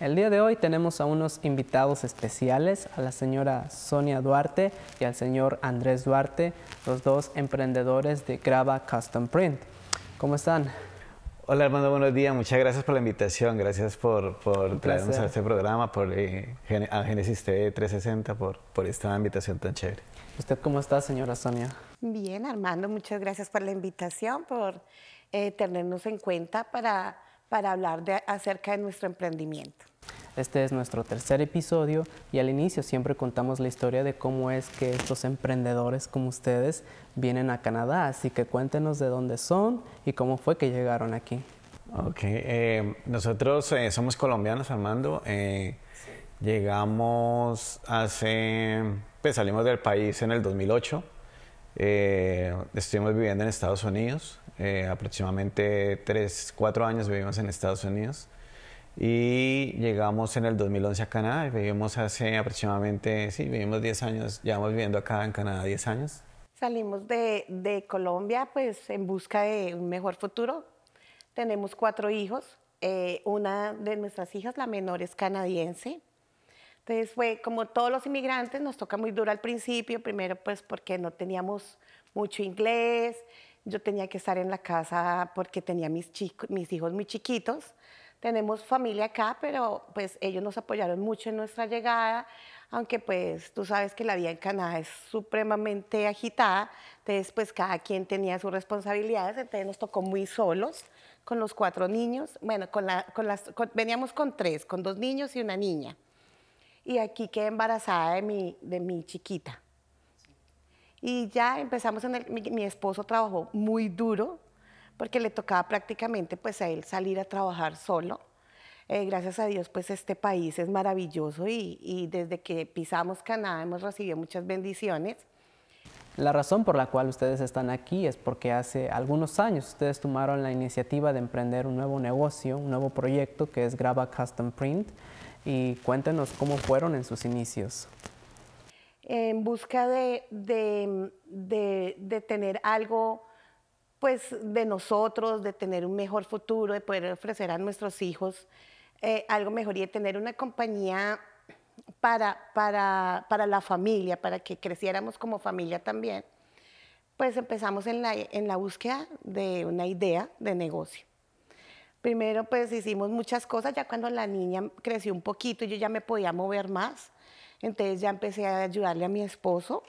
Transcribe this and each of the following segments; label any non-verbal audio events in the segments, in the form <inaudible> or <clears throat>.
El día de hoy tenemos a unos invitados especiales, a la señora Sonia Duarte y al señor Andrés Duarte, los dos emprendedores de Grava Custom Print. ¿Cómo están? Hola Armando, buenos días. Muchas gracias por la invitación. Gracias por, por traernos a este programa, por eh, a Génesis TV 360, por, por esta invitación tan chévere. ¿Usted cómo está, señora Sonia? Bien, Armando. Muchas gracias por la invitación, por eh, tenernos en cuenta para para hablar acerca de nuestro emprendimiento. Este es nuestro tercer episodio y al inicio siempre contamos la historia de cómo es que estos emprendedores como ustedes vienen a Canadá, así que cuéntenos de dónde son y cómo fue que llegaron aquí. Ok, eh, nosotros eh, somos colombianos, Armando. Eh, llegamos hace, pues salimos del país en el 2008 eh, estuvimos viviendo en Estados Unidos, eh, aproximadamente 3, 4 años vivimos en Estados Unidos y llegamos en el 2011 a Canadá vivimos hace aproximadamente, sí, vivimos 10 años, llevamos viviendo acá en Canadá 10 años. Salimos de, Colombia pues en busca de un mejor futuro. Tenemos cuatro hijos, eh, una de nuestras hijas, la menor, es canadiense, entonces fue como todos los inmigrantes, nos toca muy duro al principio, primero pues porque no teníamos mucho inglés, yo tenía que estar en la casa porque tenía mis, mis hijos muy chiquitos. Tenemos familia acá, pero pues ellos nos apoyaron mucho en nuestra llegada, aunque pues tú sabes que la vida en Canadá es supremamente agitada, entonces pues cada quien tenía sus responsabilidades, entonces nos tocó muy solos con los cuatro niños, bueno, con, la, con las, veníamos con tres, con dos niños y una niña y aquí quedé embarazada de mi, de mi chiquita. Y ya empezamos, en el, mi, esposo trabajó muy duro, porque le tocaba prácticamente pues a él salir a trabajar solo. Eh, gracias a Dios pues este país es maravilloso y, y desde que pisamos Canadá hemos recibido muchas bendiciones. La razón por la cual ustedes están aquí es porque hace algunos años ustedes tomaron la iniciativa de emprender un nuevo negocio, un nuevo proyecto que es Graba Custom Print y cuéntenos cómo fueron en sus inicios. En busca de, tener algo pues de nosotros, de tener un mejor futuro, de poder ofrecer a nuestros hijos eh, algo mejor y de tener una compañía para, para, para, la familia, para que creciéramos como familia también, pues empezamos en la, en la búsqueda de una idea de negocio. Primero, pues hicimos muchas cosas, ya cuando la niña creció un poquito, yo ya me podía mover más, entonces ya empecé a ayudarle a mi esposo.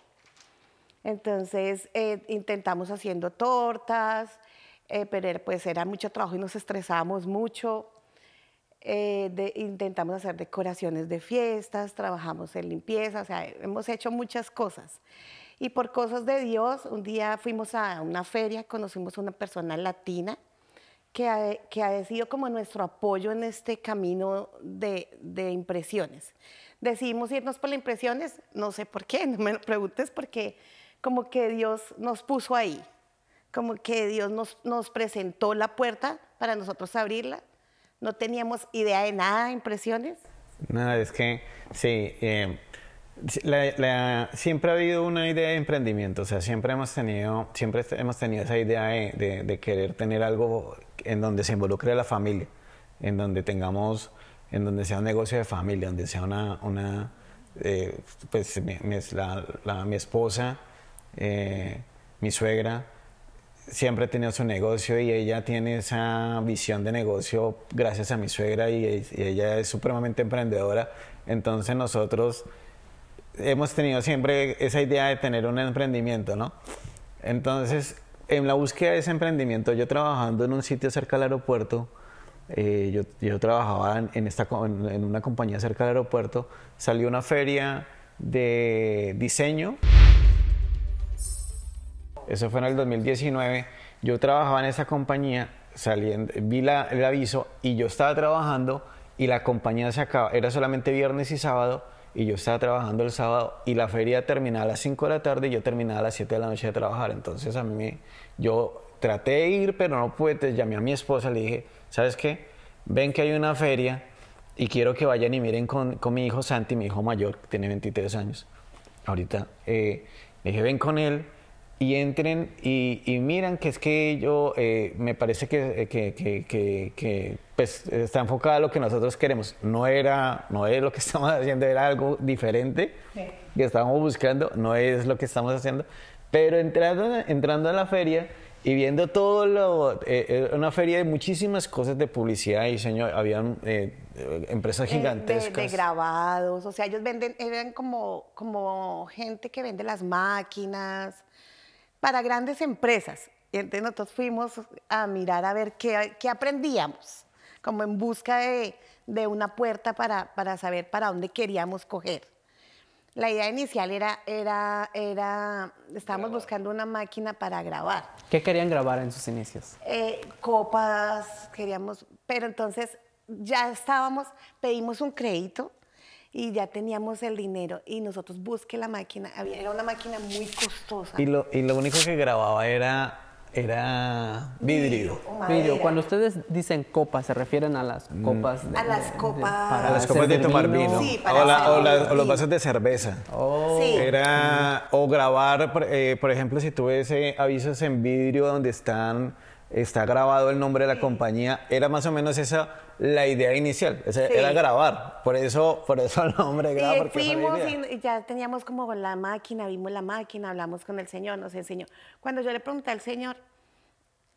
Entonces eh, intentamos haciendo tortas, eh, pero pues era mucho trabajo y nos estresábamos mucho. Eh, de, intentamos hacer decoraciones de fiestas, trabajamos en limpieza, o sea, hemos hecho muchas cosas. Y por cosas de Dios, un día fuimos a una feria, conocimos a una persona latina que ha, sido como nuestro apoyo en este camino de, impresiones. Decidimos irnos por las impresiones, no sé por qué, <laughs> no me lo preguntes, porque como que Dios nos puso ahí, como que Dios nos, presentó la puerta para nosotros abrirla. No teníamos idea de nada impresiones. Nada es que sí. Eh, la, siempre ha habido una idea de emprendimiento, o sea, siempre hemos tenido, siempre hemos tenido esa idea de, de, querer tener algo en donde se involucre la familia, en donde tengamos, en donde sea un negocio de familia, donde sea una, una eh, pues mi, la, la, mi esposa, eh, mi suegra, siempre ha tenido su negocio y ella tiene esa visión de negocio gracias a mi suegra y ella es supremamente emprendedora, entonces nosotros hemos tenido siempre esa idea de tener un emprendimiento, ¿no? Entonces, en la búsqueda de ese emprendimiento, yo trabajando en un sitio cerca del aeropuerto, eh, yo, trabajaba en, esta, en, una compañía cerca del aeropuerto, salió una feria de diseño. Eso fue en el 2019. Yo trabajaba en esa compañía, salí vi el aviso y yo estaba trabajando y la compañía se acaba, era solamente viernes y sábado y yo estaba trabajando el sábado y la feria terminaba a las 5 de la tarde y yo terminaba a las 7 de la noche de trabajar. Entonces a mí me, yo traté de ir, pero no pude. llamé a mi esposa, le dije, ¿sabes qué? Ven que hay una feria y quiero que vayan y miren con, con mi hijo Santi, mi hijo mayor, que tiene 23 años. Ahorita eh, le dije, ven con él y entren y, miran que es que yo eh, me parece que, eh, pues, está enfocada a lo que nosotros queremos. No era, no es lo que <laughs> estamos haciendo, era algo diferente que estábamos buscando, no es lo que estamos haciendo. Pero entrando, entrando a la feria y viendo todo lo, eh, eh una feria de muchísimas cosas de publicidad y diseño, habían empresas gigantescas. De, grabados, o sea, ellos venden, eran como, como gente que vende las máquinas para grandes empresas. Y entonces nosotros fuimos a mirar a ver qué, aprendíamos, como en busca de, de una puerta para, para, saber para dónde queríamos coger. La idea inicial era, era, era estábamos buscando una máquina para grabar. ¿Qué querían grabar en sus inicios? Eh, copas, queríamos, pero entonces ya estábamos, pedimos un crédito y ya teníamos el dinero y nosotros busqué la máquina. era una máquina muy costosa. Y lo, y lo único que grababa era era vidrio. Cuando ustedes dicen copas, se refieren a las mm. copas A las copas. a las copas de tomar vino. o, los vasos de cerveza. Oh. Era. O grabar, por eh, ejemplo, si tuviese avisos en vidrio donde están está grabado el nombre de la compañía. Era más o menos esa la idea inicial, era grabar. Por eso, por eso el nombre graba. ya teníamos como la máquina, vimos la máquina, hablamos con el señor, nos enseñó. Cuando yo le pregunté al señor,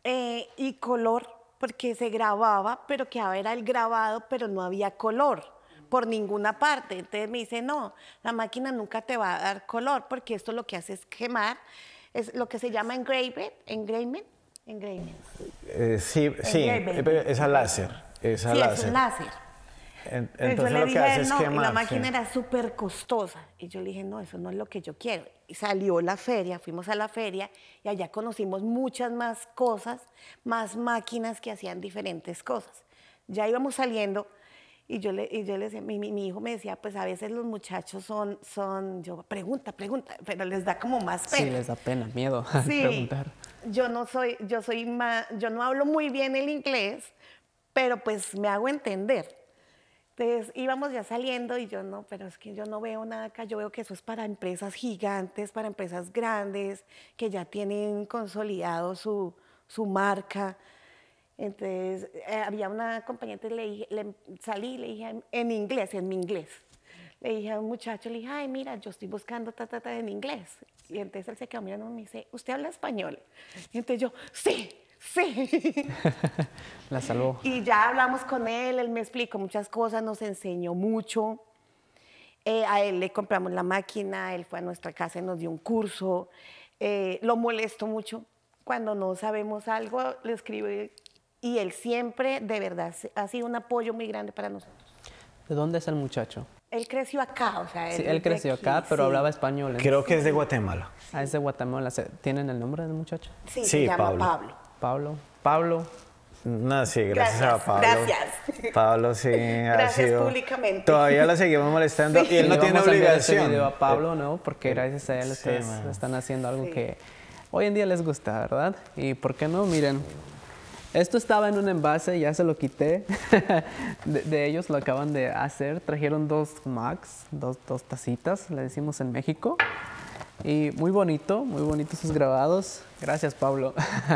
eh, y color, porque se grababa, pero que era el grabado, pero no había color por ninguna parte. Entonces me dice, no, la máquina nunca te va a dar color, porque esto lo que hace es quemar, es lo que se llama engraving, eh, Engraving. sí, sí, es láser. Es láser. entonces le dije, no, La máquina era súper costosa. Y yo le dije, no, eso no es lo que yo quiero. salió la feria, fuimos a la feria y allá conocimos muchas más cosas, más máquinas que hacían diferentes cosas. Ya íbamos saliendo y yo le, yo le decía, mi, hijo me decía, pues a veces los muchachos son, son, yo, pregunta, pregunta, pero les da como más pena. Sí, les da pena, miedo <laughs> sí, preguntar. Yo no soy, yo soy más, yo no hablo muy bien el inglés, pero pues me hago entender. Entonces íbamos ya saliendo y yo no, pero es que yo no veo nada acá, yo veo que eso es para empresas gigantes, para empresas grandes, que ya tienen consolidado su, su marca. Entonces, eh, había una compañera, le dije, le, salí y le dije en inglés, en mi inglés. Le dije a un muchacho, le dije, ay, mira, yo estoy buscando ta, en inglés. Y entonces él se quedó mirando y me dice, ¿usted habla español? Y entonces yo, sí, sí. <laughs> La salvó. Y ya hablamos con él, él me explicó muchas cosas, nos enseñó mucho. Eh, a él le compramos la máquina, él fue a nuestra casa y nos dio un curso. Eh, lo molesto mucho. Cuando no sabemos algo, le escribo y él siempre, de verdad, ha sido un apoyo muy grande para nosotros. ¿De dónde es el muchacho? Él creció acá, o sea, él, sí, él creció acá, pero hablaba español. ¿eh? Creo que es de Guatemala. Ah, es de Guatemala. ¿Tienen el nombre del muchacho? Sí, se llama Pablo. Pablo. Pablo. nada, sí, gracias, a Pablo. Gracias. Pablo sí <laughs> gracias ha sido. públicamente. Todavía la seguimos molestando y él no tiene este obligación. Le este video a Pablo, ¿no? Porque eh, gracias a él ustedes están haciendo algo que hoy en día les gusta, ¿verdad? Y por qué no, miren, esto estaba en un envase, ya se lo quité. <laughs> de, ellos lo acaban de hacer. Trajeron dos mugs, dos, tacitas, le decimos en México. Y muy bonito, muy bonitos sus grabados. Gracias, Pablo. <laughs>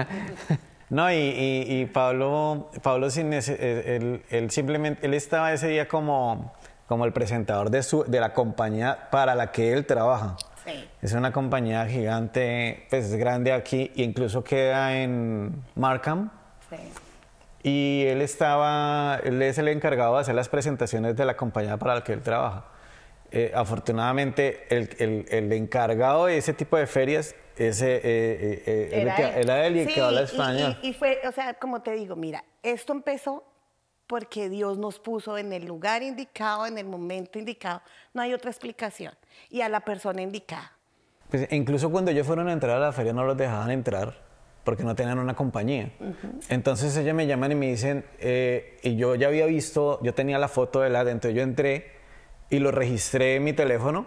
No, y, Pablo, Pablo sin eh, él, simplemente, él estaba ese día como, como el presentador de, de la compañía para la que él trabaja. Sí. Es una compañía gigante, pues es grande aquí, incluso queda en Markham. Y él estaba, él es el encargado de hacer las presentaciones de la compañía para la que él trabaja. Eh, afortunadamente, el, el, el, encargado de ese tipo de ferias ese, eh, eh, era, él. y el que habla español. Y, y, y fue, o sea, como te digo, mira, esto empezó porque Dios nos puso en el lugar indicado, en el momento indicado. No hay otra explicación. Y a la persona indicada. Pues e incluso cuando ellos fueron a entrar a la feria no los dejaban entrar porque no tenían una compañía. Entonces ellos me llaman y me dicen, eh, y yo ya había visto, yo tenía la foto de la, entonces yo entré y lo registré en mi teléfono.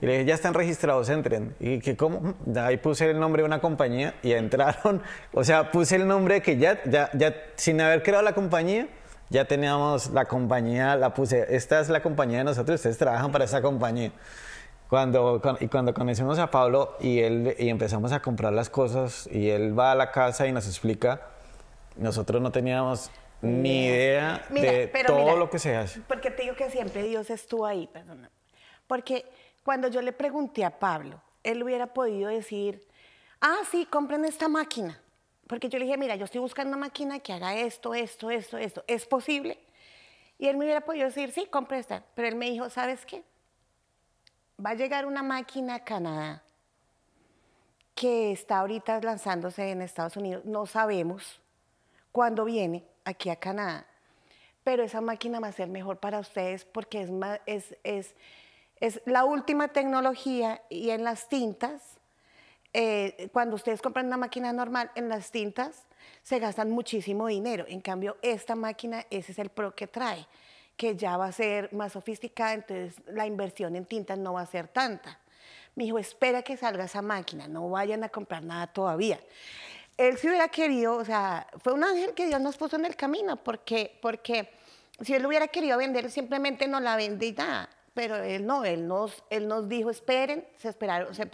Y le dije, ya están registrados, entren. Y que, ¿cómo? Mm, ahí puse el nombre de una compañía y <laughs> entraron. O sea, puse el nombre que ya, ya, ya, sin haber creado la compañía, ya teníamos la compañía, la puse, esta es la compañía de nosotros, ustedes trabajan para esa compañía. Cuando, cuando, y cuando conocemos a Pablo y, él, y empezamos a comprar las cosas y él va a la casa y nos explica, nosotros no teníamos ni idea de todo lo que se hace. Porque te digo que siempre Dios estuvo ahí, perdona. Porque cuando yo le pregunté a Pablo, él hubiera podido decir, ah, sí, compren esta máquina. Porque yo le dije, mira, yo estoy buscando una máquina que haga esto, esto, esto, esto. ¿Es posible? Y él me hubiera podido decir, sí, compre esta. Pero él me dijo, ¿sabes qué? va a llegar una máquina a Canadá que está ahorita lanzándose en Estados Unidos. No sabemos cuándo viene aquí a Canadá, pero esa máquina va a ser mejor para ustedes porque es, la última tecnología y en las tintas, eh, cuando ustedes compran una máquina normal, en las tintas se gastan muchísimo dinero. En cambio, esta máquina, ese es el pro que trae que ya va a ser más sofisticada, entonces la inversión en tinta no va a ser tanta. Me dijo, espera que salga esa máquina, no vayan a comprar nada todavía. Él si hubiera querido, o sea, fue un ángel que Dios nos puso en el camino, porque, porque si él hubiera querido vender, simplemente no la vende nada. Pero él no, él nos, él nos dijo, esperen, se esperaron, se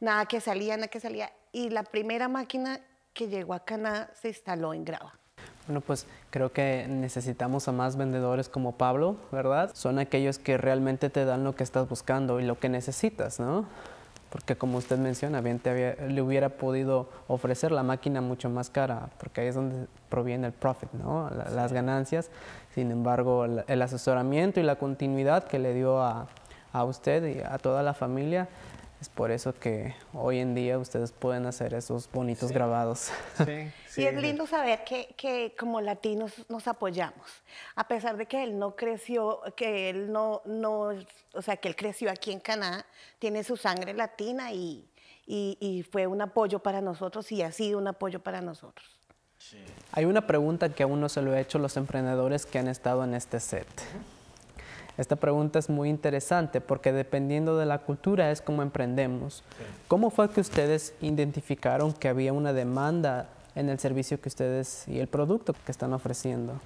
nada que salía, nada que salía. Y la primera máquina que llegó a Canadá se instaló en Grava. Bueno, pues creo que necesitamos a más vendedores como Pablo, ¿verdad? Son aquellos que realmente te dan lo que estás buscando y lo que necesitas, ¿no? Porque como usted menciona, bien le hubiera podido ofrecer la máquina mucho más cara, porque ahí es donde proviene el profit, ¿no? Las ganancias. Sin embargo, el, asesoramiento y la continuidad que le dio a, a usted y a toda la familia es por eso que hoy en día ustedes pueden hacer esos bonitos grabados. Sí, <laughs> y es lindo saber que, como latinos nos apoyamos. A pesar de que él no creció, que él no, o sea, que él creció aquí en Canadá, tiene su sangre latina y, y, fue un apoyo para nosotros y ha sido un apoyo para nosotros. Sí. Hay una pregunta que aún no se lo he hecho los emprendedores que han estado en este set. Esta pregunta es muy interesante porque dependiendo de la cultura es como emprendemos. ¿Cómo fue que ustedes identificaron que había una demanda en el servicio que ustedes y el producto que están ofreciendo?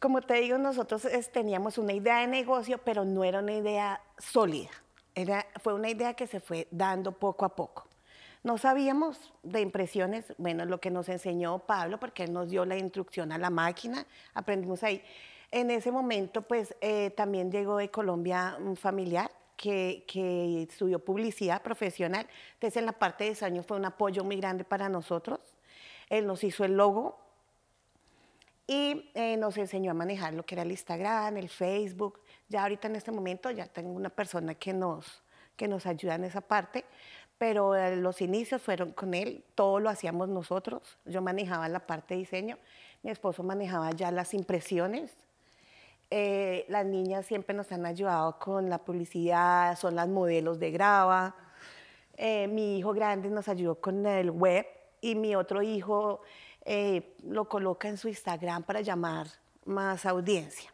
Como te digo, nosotros teníamos una idea de negocio, pero no era una idea sólida. Era, fue una idea que se fue dando poco a poco. No sabíamos de impresiones, bueno, lo que nos enseñó Pablo, porque él nos dio la instrucción a la máquina, aprendimos ahí. En ese momento, pues eh, también llegó de Colombia un familiar que, estudió publicidad profesional. Entonces, en la parte de diseño fue un apoyo muy grande para nosotros. Él nos hizo el logo y eh, nos enseñó a manejar lo que era el Instagram, el Facebook. Ya ahorita en este momento ya tengo una persona que nos, que nos ayuda en esa parte, pero eh, los inicios fueron con él, todo lo hacíamos nosotros. Yo manejaba la parte de diseño, mi esposo manejaba ya las impresiones eh, las niñas siempre nos han ayudado con la publicidad, son las modelos de grava. Eh, mi hijo grande nos ayudó con el web y mi otro hijo eh, lo coloca en su Instagram para llamar más audiencia.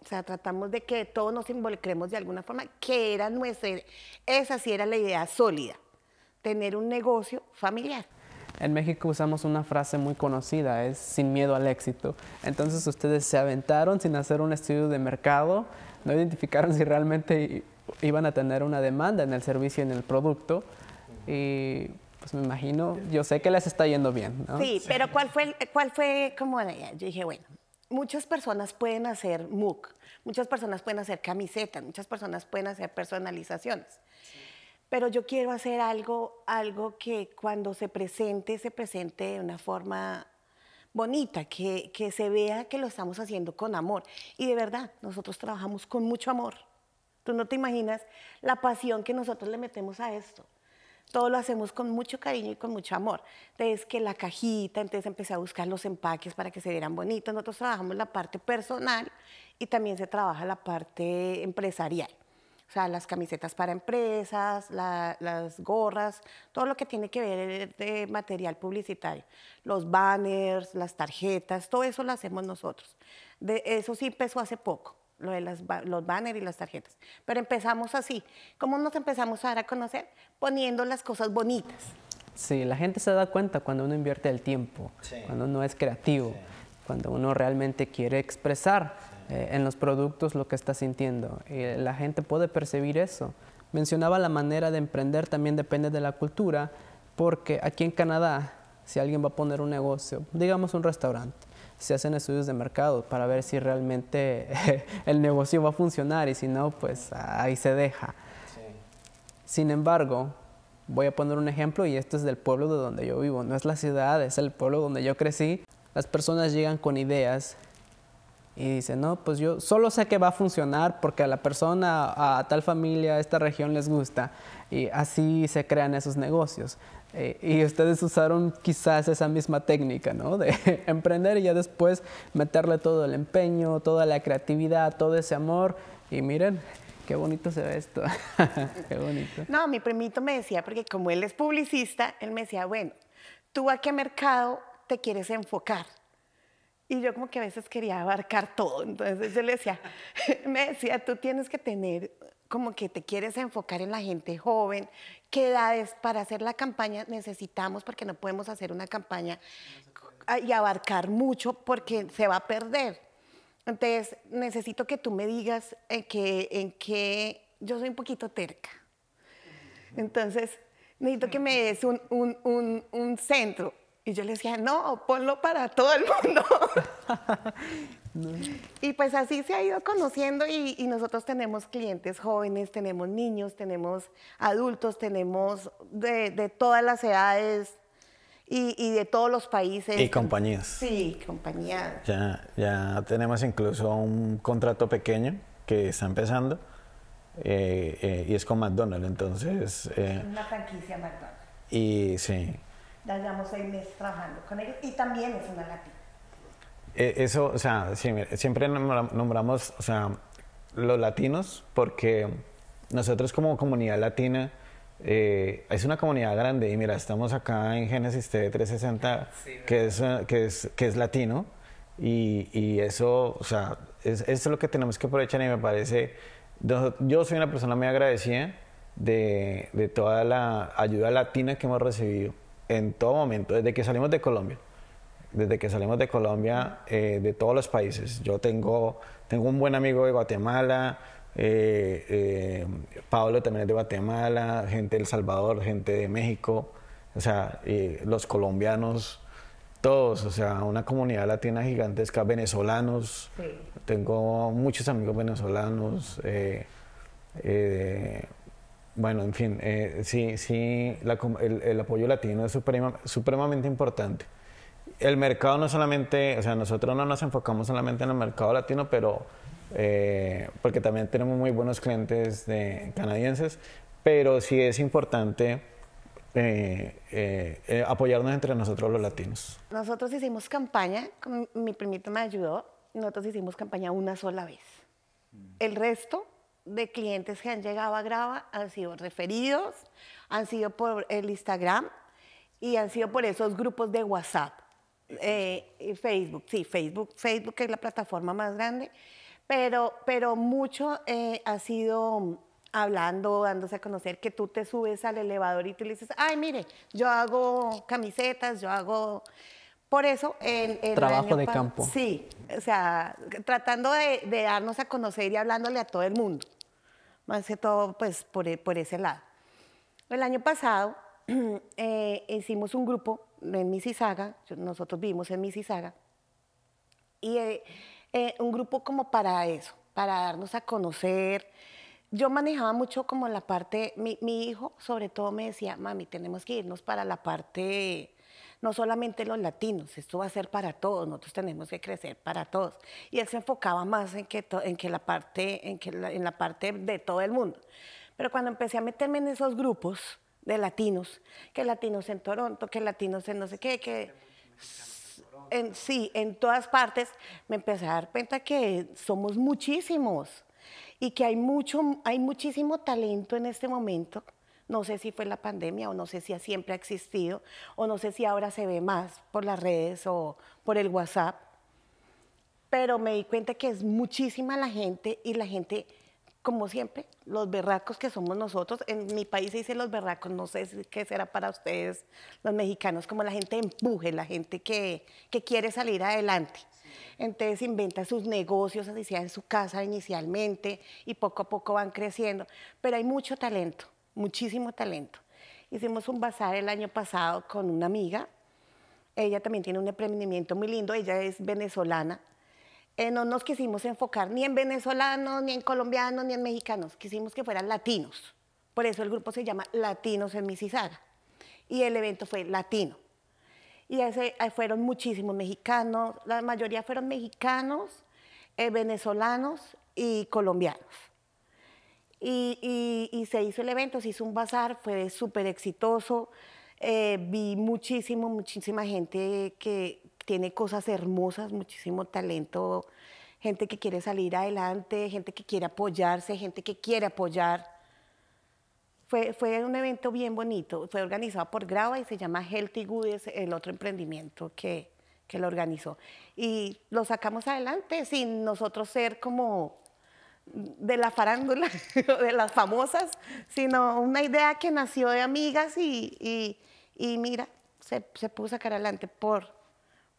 O sea, tratamos de que todos nos involucremos de alguna forma, que era nuestra, esa sí era la idea sólida, tener un negocio familiar. En México usamos una frase muy conocida, es sin miedo al éxito. Entonces ustedes se aventaron sin hacer un estudio de mercado, no identificaron si realmente iban a tener una demanda en el servicio y en el producto. Y pues me imagino, yo sé que les está yendo bien. Sí, pero ¿cuál fue, cuál fue como yo dije, bueno, muchas personas pueden hacer MOOC, muchas personas pueden hacer camisetas, muchas personas pueden hacer personalizaciones. Sí pero yo quiero hacer algo, algo que cuando se presente, se presente de una forma bonita, que, se vea que lo estamos haciendo con amor. Y de verdad, nosotros trabajamos con mucho amor. Tú no te imaginas la pasión que nosotros le metemos a esto. Todo lo hacemos con mucho cariño y con mucho amor. Entonces, que la cajita, entonces empecé a buscar los empaques para que se vieran bonitos. Nosotros trabajamos la parte personal y también se trabaja la parte empresarial. O sea, las camisetas para empresas, las gorras, todo lo que tiene que ver eh, de material publicitario. Los banners, las tarjetas, todo eso lo hacemos nosotros. De, eso sí empezó hace poco lo de los banners y las tarjetas. Pero empezamos así. ¿Cómo nos empezamos a dar a conocer? Poniendo las cosas bonitas. Sí, la gente se da cuenta cuando uno invierte el tiempo, cuando uno es creativo, cuando uno realmente quiere expresar eh, en los productos lo que está sintiendo. Y eh, la gente puede percibir eso. Mencionaba la manera de emprender también depende de la cultura, porque aquí en Canadá, si alguien va a poner un negocio, digamos un restaurante, se hacen estudios de mercado para ver si realmente <laughs> el negocio va a funcionar y si no, pues ahí se deja. Sin embargo, voy a poner un ejemplo y esto es del pueblo de donde yo vivo, no es la ciudad, es el pueblo donde yo crecí. Las personas llegan con ideas y dice, no, pues yo solo sé que va a funcionar porque a la persona, a, tal familia, a esta región les gusta. Y así se crean esos negocios. Eh, y ustedes usaron quizás esa misma técnica, ¿no? De <laughs> emprender y ya después meterle todo el empeño, toda la creatividad, todo ese amor. Y miren, qué bonito se ve esto. <laughs> qué bonito. No, mi primito me decía, porque como él es publicista, él me decía, bueno, ¿tú a qué mercado te quieres enfocar? Y yo como que a veces quería abarcar todo. Entonces yo le decía, <laughs> me decía, tú tienes que tener como que te quieres enfocar en la gente joven, qué edades para hacer la campaña necesitamos, porque no podemos hacer una campaña y abarcar mucho porque se va a perder. Entonces, necesito que tú me digas eh, en qué, en yo soy un poquito terca. Entonces, necesito que me des un, un, un centro. Y yo le decía, no, ponlo para todo el mundo. <laughs> Y pues así se ha ido conociendo y, nosotros tenemos clientes jóvenes, tenemos niños, tenemos adultos, tenemos de, todas las edades y, de todos los países. Y compañías. Sí, compañías. Ya, ya tenemos incluso un contrato pequeño que está empezando eh, eh, y es con McDonald's, entonces... Eh, una franquicia McDonald's. Y sí ya llevamos seis meses trabajando con ellos y también es una latina. Eh, eso, o sea, siempre nombramos, o sea, los latinos porque nosotros como comunidad latina eh, es una comunidad grande y mira, estamos acá en Génesis TV 360 que, es, eh, que, es, que es latino y, y eso, o sea, es, eso es lo que tenemos que aprovechar y me parece, yo soy una persona muy agradecida de, de toda la ayuda latina que hemos recibido en todo momento, desde que salimos de Colombia. Desde que salimos de Colombia, eh, de todos los países. Yo tengo, tengo un buen amigo de Guatemala, eh, eh, Pablo también es de Guatemala, gente de El Salvador, gente de México, o sea, los colombianos, todos, o sea, una comunidad latina gigantesca, venezolanos, tengo muchos amigos venezolanos, bueno, en fin, eh, sí, sí, el, apoyo latino es supremamente importante. El mercado no solamente, o sea, nosotros no nos enfocamos solamente en el mercado latino, pero eh, porque también tenemos muy buenos clientes canadienses, pero sí es importante eh, apoyarnos entre nosotros los latinos. Nosotros hicimos campaña, mi primito me ayudó, nosotros hicimos campaña una sola vez. El resto de clientes que han llegado a Grava han sido referidos, han sido por el Instagram y han sido por esos grupos de WhatsApp. Eh, y Facebook, sí, Facebook, Facebook es la plataforma más grande, pero, pero mucho eh, ha sido mm, hablando, dándose a conocer, que tú te subes al elevador y tú le dices, ay, mire, yo hago camisetas, yo hago... Por eso... El, el Trabajo de campo. Sí, o sea, tratando de, de darnos a conocer y hablándole a todo el mundo más que todo pues e, por, ese lado. El año pasado <clears throat> eh, hicimos un grupo en Mississauga, nosotros vivimos en Mississauga, y eh, eh, un grupo como para eso, para darnos a conocer. Yo manejaba mucho como la parte, mi, mi hijo sobre todo me decía, mami, tenemos que irnos para la parte no solamente los latinos, esto va a ser para todos, nosotros tenemos que crecer para todos. Y él se enfocaba más en que, en que, la, parte, en que en la parte de todo el mundo. Pero cuando empecé a meterme en esos grupos de latinos, que latinos en Toronto, que latinos en no sé qué, que... En, sí, en todas partes, me empecé a dar cuenta que somos muchísimos y que hay, mucho, hay muchísimo talento en este momento no sé si fue la pandemia o no sé si siempre ha existido o no sé si ahora se ve más por las redes o por el WhatsApp. Pero me di cuenta que es muchísima la gente y la gente, como siempre, los berracos que somos nosotros. En mi país se dice los berracos, no sé qué será para ustedes los mexicanos, como la gente empuje, la gente que, que quiere salir adelante. Entonces inventa sus negocios, así sea en su casa inicialmente, y poco a poco van creciendo. Pero hay mucho talento muchísimo talento. Hicimos un bazar el año pasado con una amiga. Ella también tiene un emprendimiento muy lindo. Ella es venezolana. Eh, no nos quisimos enfocar ni en venezolanos, ni en colombianos, ni en mexicanos. Quisimos que fueran latinos. Por eso el grupo se llama Latinos en Misisaga, Y el evento fue latino. Y ese, fueron muchísimos mexicanos. La mayoría fueron mexicanos, eh, venezolanos y colombianos. Y, se hizo el evento, se hizo un bazar, fue súper exitoso. Eh, vi muchísimo, muchísima gente que tiene cosas hermosas, muchísimo talento, gente que quiere salir adelante, gente que quiere apoyarse, gente que quiere apoyar. Fue, fue un evento bien bonito, fue organizado por Grava y se llama Healthy Goods, el otro emprendimiento que, que lo organizó. Y lo sacamos adelante sin nosotros ser como de la farándula, <laughs> de las famosas, sino una idea que nació de amigas y, y, mira, se, se, puso adelante por,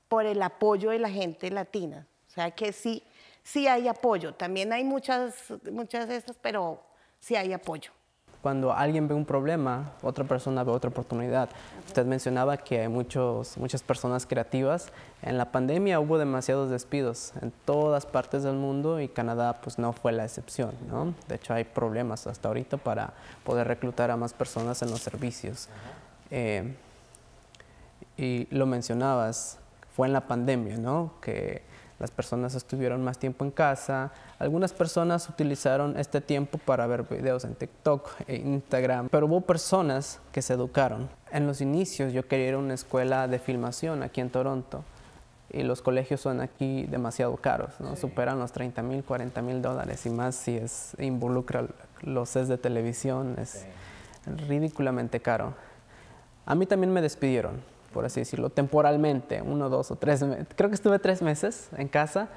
por el apoyo de la gente latina. O sea que sí, sí hay apoyo. También hay muchas, muchas de estas, pero sí hay apoyo cuando alguien ve un problema, otra persona ve otra oportunidad. Usted mencionaba que hay muchos, muchas personas creativas. En la pandemia hubo demasiados despidos en todas partes del mundo y Canadá pues no fue la excepción. ¿no? De hecho hay problemas hasta ahorita para poder reclutar a más personas en los servicios. Eh, y lo mencionabas, fue en la pandemia, ¿no? las personas estuvieron más tiempo en casa, algunas personas utilizaron este tiempo para ver videos en TikTok e Instagram, pero hubo personas que se educaron. En los inicios yo quería ir a una escuela de filmación aquí en Toronto y los colegios son aquí demasiado caros, ¿no? superan los 30 mil, 40 mil dólares y más si es, involucra los es de televisión, es ridículamente caro. A mí también me despidieron por así decirlo, temporalmente, uno, dos o tres meses. Creo que estuve tres meses en casa,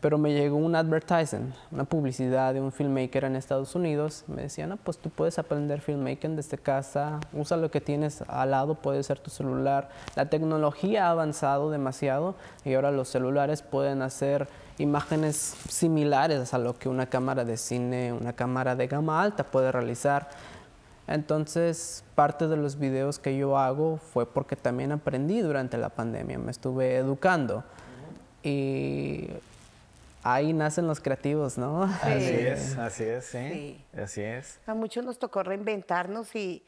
pero me llegó un advertising, una publicidad de un filmmaker en Estados Unidos. Me decían, no, pues tú puedes aprender filmmaking desde casa, usa lo que tienes al lado, puede ser tu celular. La tecnología ha avanzado demasiado y ahora los celulares pueden hacer imágenes similares a lo que una cámara de cine, una cámara de gama alta puede realizar. Entonces, parte de los videos que yo hago fue porque también aprendí durante la pandemia, me estuve educando. Y ahí nacen los creativos, ¿no? Así es, así es, ¿sí? Así es. A muchos nos tocó reinventarnos y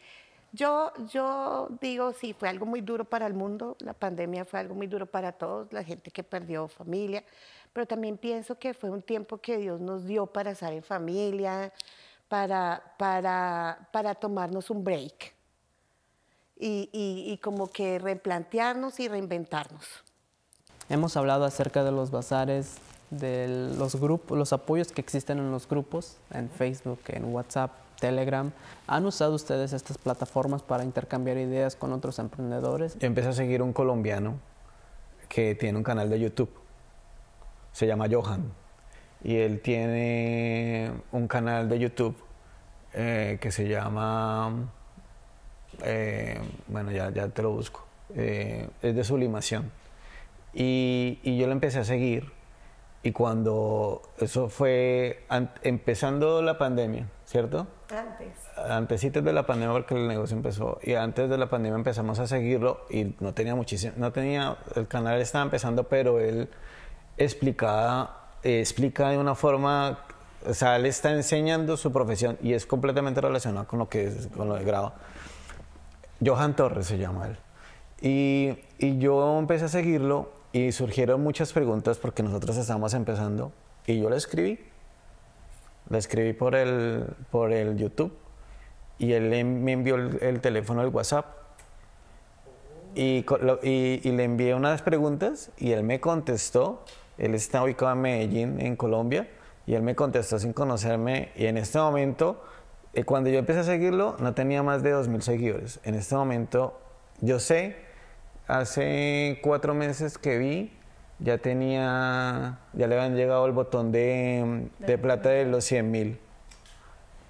yo, yo digo, sí, fue algo muy duro para el mundo, la pandemia fue algo muy duro para todos, la gente que perdió familia, pero también pienso que fue un tiempo que Dios nos dio para estar en familia, para, para, para tomarnos un break y, y, como que replantearnos y reinventarnos. Hemos hablado acerca de los bazares, de los grupos, los apoyos que existen en los grupos, en Facebook, en WhatsApp, Telegram. ¿Han usado ustedes estas plataformas para intercambiar ideas con otros emprendedores? empecé a seguir un colombiano que tiene un canal de YouTube. Se llama Johan y él tiene un canal de YouTube eh, que se llama, eh, bueno, ya, ya, te lo busco, eh, es de sublimación. Y, yo lo empecé a seguir y cuando eso fue empezando la pandemia, ¿cierto? Antes. Antes de la pandemia porque el negocio empezó y antes de la pandemia empezamos a seguirlo y no tenía muchísimo, no tenía, el canal estaba empezando, pero él explicaba eh, explica de una forma, o sea, él está enseñando su profesión y es completamente relacionado con lo que es, con lo de grado. Johan Torres se llama él. Y, yo empecé a seguirlo y surgieron muchas preguntas porque nosotros estábamos empezando y yo le escribí. Le escribí por el, por el YouTube y él em, me envió el, teléfono el WhatsApp y, le envié unas preguntas y él me contestó él está ubicado en Medellín, en Colombia, y él me contestó sin conocerme. Y en este momento, eh, cuando yo empecé a seguirlo, no tenía más de 2.000 seguidores. En este momento, yo sé, hace cuatro meses que vi, ya tenía, ya le habían llegado el botón de, mm, plata de los 100.000.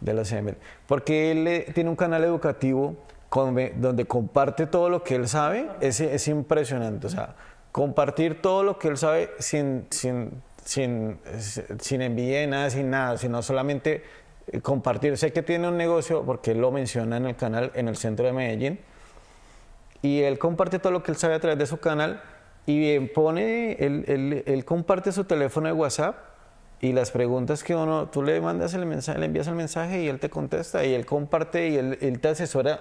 De los 100.000. Porque él eh, tiene un canal educativo donde comparte todo lo que él sabe, es, es impresionante. O sea, compartir todo lo que él sabe sin, sin, sin, sin envidia de nada, sin nada, sino solamente eh, compartir. Sé que tiene un negocio, porque él lo menciona en el canal, en el centro de Medellín, y él comparte todo lo que él sabe a través de su canal y pone, él, él, comparte su teléfono de WhatsApp y las preguntas que uno, tú le mandas el mensaje, le envías el mensaje y él te contesta y él comparte y él, él te asesora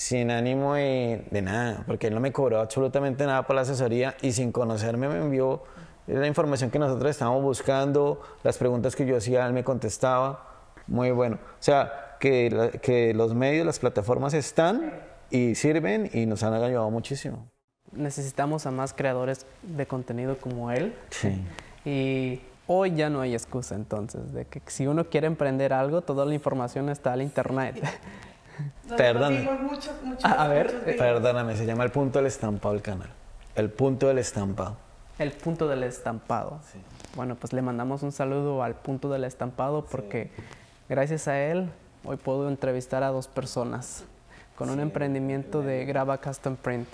sin ánimo de, de, nada, porque él no me cobró absolutamente nada por la asesoría y sin conocerme me envió la información que nosotros estábamos buscando, las preguntas que yo hacía, él me contestaba. Muy bueno. O sea, que, los medios, las plataformas están y sirven y nos han ayudado muchísimo. Necesitamos a más creadores de contenido como él. Sí. Y hoy ya no hay excusa entonces de que si uno quiere emprender algo, toda la información está al internet. <laughs> Perdóname. a, ver, perdóname, se llama el punto del estampado el canal. El punto del estampado. El punto del estampado. Bueno, pues le mandamos un saludo al punto del estampado porque gracias a él hoy puedo entrevistar a dos personas con un emprendimiento de graba custom print.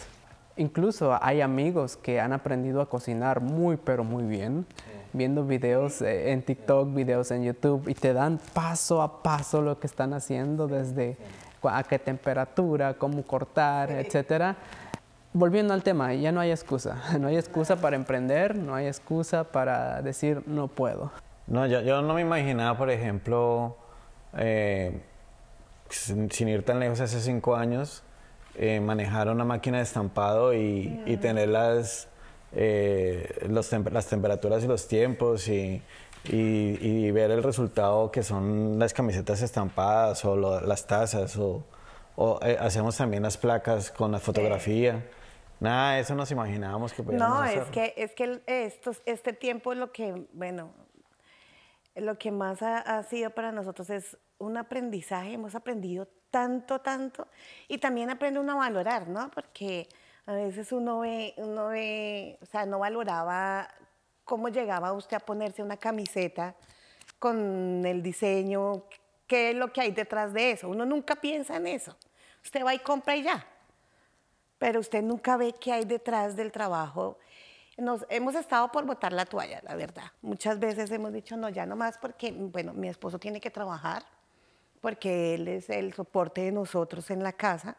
Incluso hay amigos que han aprendido a cocinar muy, pero muy bien, viendo videos eh, en TikTok, videos en YouTube, y te dan paso a paso lo que están haciendo desde a qué temperatura, cómo cortar, etcétera. Volviendo al tema, ya no hay excusa. <laughs> No hay excusa para emprender, no hay excusa para decir no puedo. No, yo, no me imaginaba, por ejemplo, eh, sin, ir tan lejos hace cinco años, eh, manejar una máquina de estampado y, tener las, eh, las temperaturas y los tiempos y y, ver el resultado que son las camisetas estampadas o las tazas o, eh, hacemos también las placas con la fotografía. Nada, eso nos imaginábamos que No, hacer. es que, es que estos, este tiempo es lo que, bueno, lo que más ha, sido para nosotros es un aprendizaje, hemos aprendido tanto, tanto, y también aprende uno a valorar, ¿no? Porque a veces uno ve, uno ve, o sea, no valoraba ¿Cómo llegaba usted a ponerse una camiseta con el diseño? ¿Qué es lo que hay detrás de eso? Uno nunca piensa en eso. Usted va y compra y ya. Pero usted nunca ve qué hay detrás del trabajo. Nos, hemos estado por botar la toalla, la verdad. Muchas veces hemos dicho, no, ya no más porque, bueno, mi esposo tiene que trabajar, porque él es el soporte de nosotros en la casa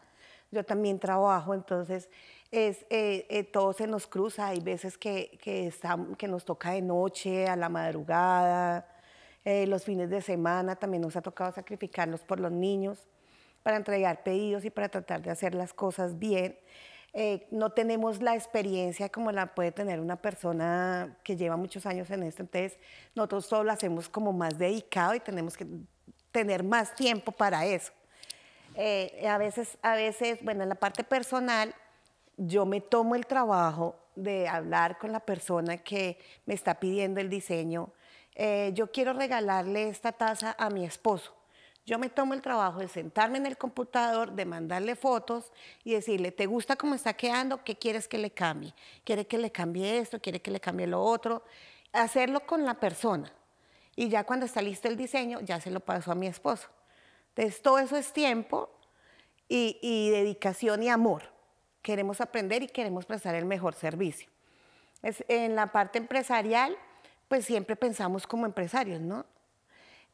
yo también trabajo, entonces es, eh, eh, todo se nos cruza, hay veces que, nos toca de noche, a la madrugada, eh, los fines de semana también nos ha tocado sacrificarnos por los niños para entregar pedidos y para tratar de hacer las cosas bien. no tenemos la experiencia como la puede tener una persona que lleva muchos años en esto, entonces nosotros todo lo hacemos como más dedicado y tenemos que tener más tiempo para eso. Eh, a veces, a veces, bueno, en la parte personal, yo me tomo el trabajo de hablar con la persona que me está pidiendo el diseño. Eh, yo quiero regalarle esta taza a mi esposo. Yo me tomo el trabajo de sentarme en el computador, de mandarle fotos y decirle, ¿te gusta cómo está quedando? ¿Qué quieres que le cambie? ¿Quiere que le cambie esto? ¿Quiere que le cambie lo otro? Hacerlo con la persona. Y ya cuando está listo el diseño, ya se lo paso a mi esposo. Entonces, todo eso es tiempo y, dedicación y amor. Queremos aprender y queremos prestar el mejor servicio. en la parte empresarial, pues siempre pensamos como empresarios, ¿no?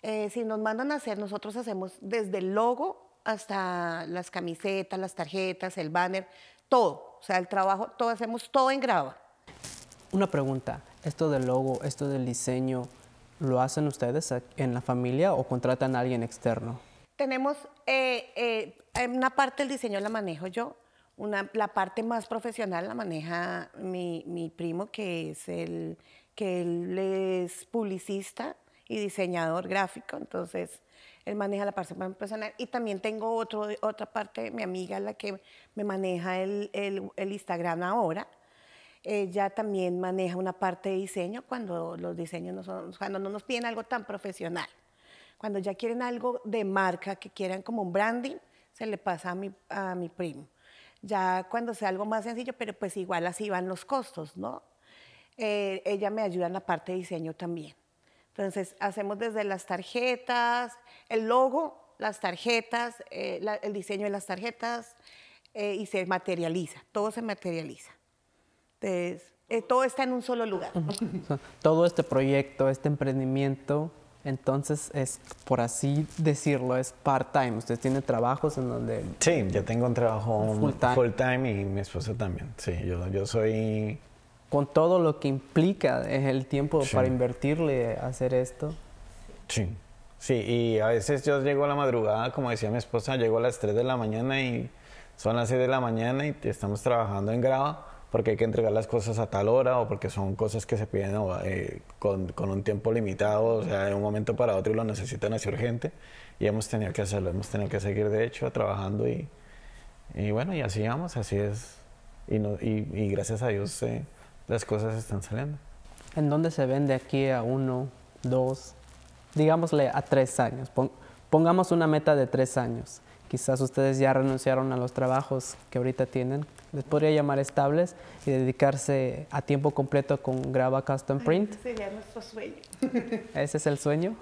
Eh, si nos mandan a hacer, nosotros hacemos desde el logo hasta las camisetas, las tarjetas, el banner, todo. O sea, el trabajo, todo hacemos todo en grava. Una pregunta, esto del logo, esto del diseño, ¿lo hacen ustedes en la familia o contratan a alguien externo? tenemos eh, eh una parte del diseño la manejo yo, una, la parte más profesional la maneja mi, primo, que es el que él es publicista y diseñador gráfico, entonces él maneja la parte más profesional. Y también tengo otro, otra parte, mi amiga, la que me maneja el, el Instagram ahora. Ella también maneja una parte de diseño cuando los diseños no son, cuando no nos piden algo tan profesional. Cuando ya quieren algo de marca, que quieran como un branding, se le pasa a mi, a mi primo. Ya cuando sea algo más sencillo, pero pues igual así van los costos, ¿no? Eh, ella me ayuda en la parte de diseño también. Entonces, hacemos desde las tarjetas, el logo, las tarjetas, eh, el diseño de las tarjetas, eh, y se materializa, todo se materializa. Entonces, todo está en un solo lugar. todo este proyecto, este emprendimiento, entonces, es, por así decirlo, es part-time. ¿Usted tiene trabajos en donde...? Sí, yo tengo un trabajo full-time y mi esposa también. Sí, yo, yo soy... Con todo lo que implica es el tiempo para invertirle a hacer esto. Sí, sí. Y a veces yo llego a la madrugada, como decía mi esposa, llego a las 3 de la mañana y son las 6 de la mañana y estamos trabajando en grava porque hay que entregar las cosas a tal hora o porque son cosas que se piden eh, con, un tiempo limitado, o sea, de un momento para otro y lo necesitan así urgente. Y hemos tenido que hacerlo, hemos tenido que seguir de hecho trabajando y, bueno, y así vamos, así es. Y, gracias a Dios eh, las cosas están saliendo. ¿En dónde se vende aquí a uno, dos, digámosle a tres años? pongamos una meta de tres años quizás ustedes ya renunciaron a los trabajos que ahorita tienen, les podría llamar estables y dedicarse a tiempo completo con Grava Custom Print. Ese <laughs> Sería nuestro sueño. ¿Ese es el sueño?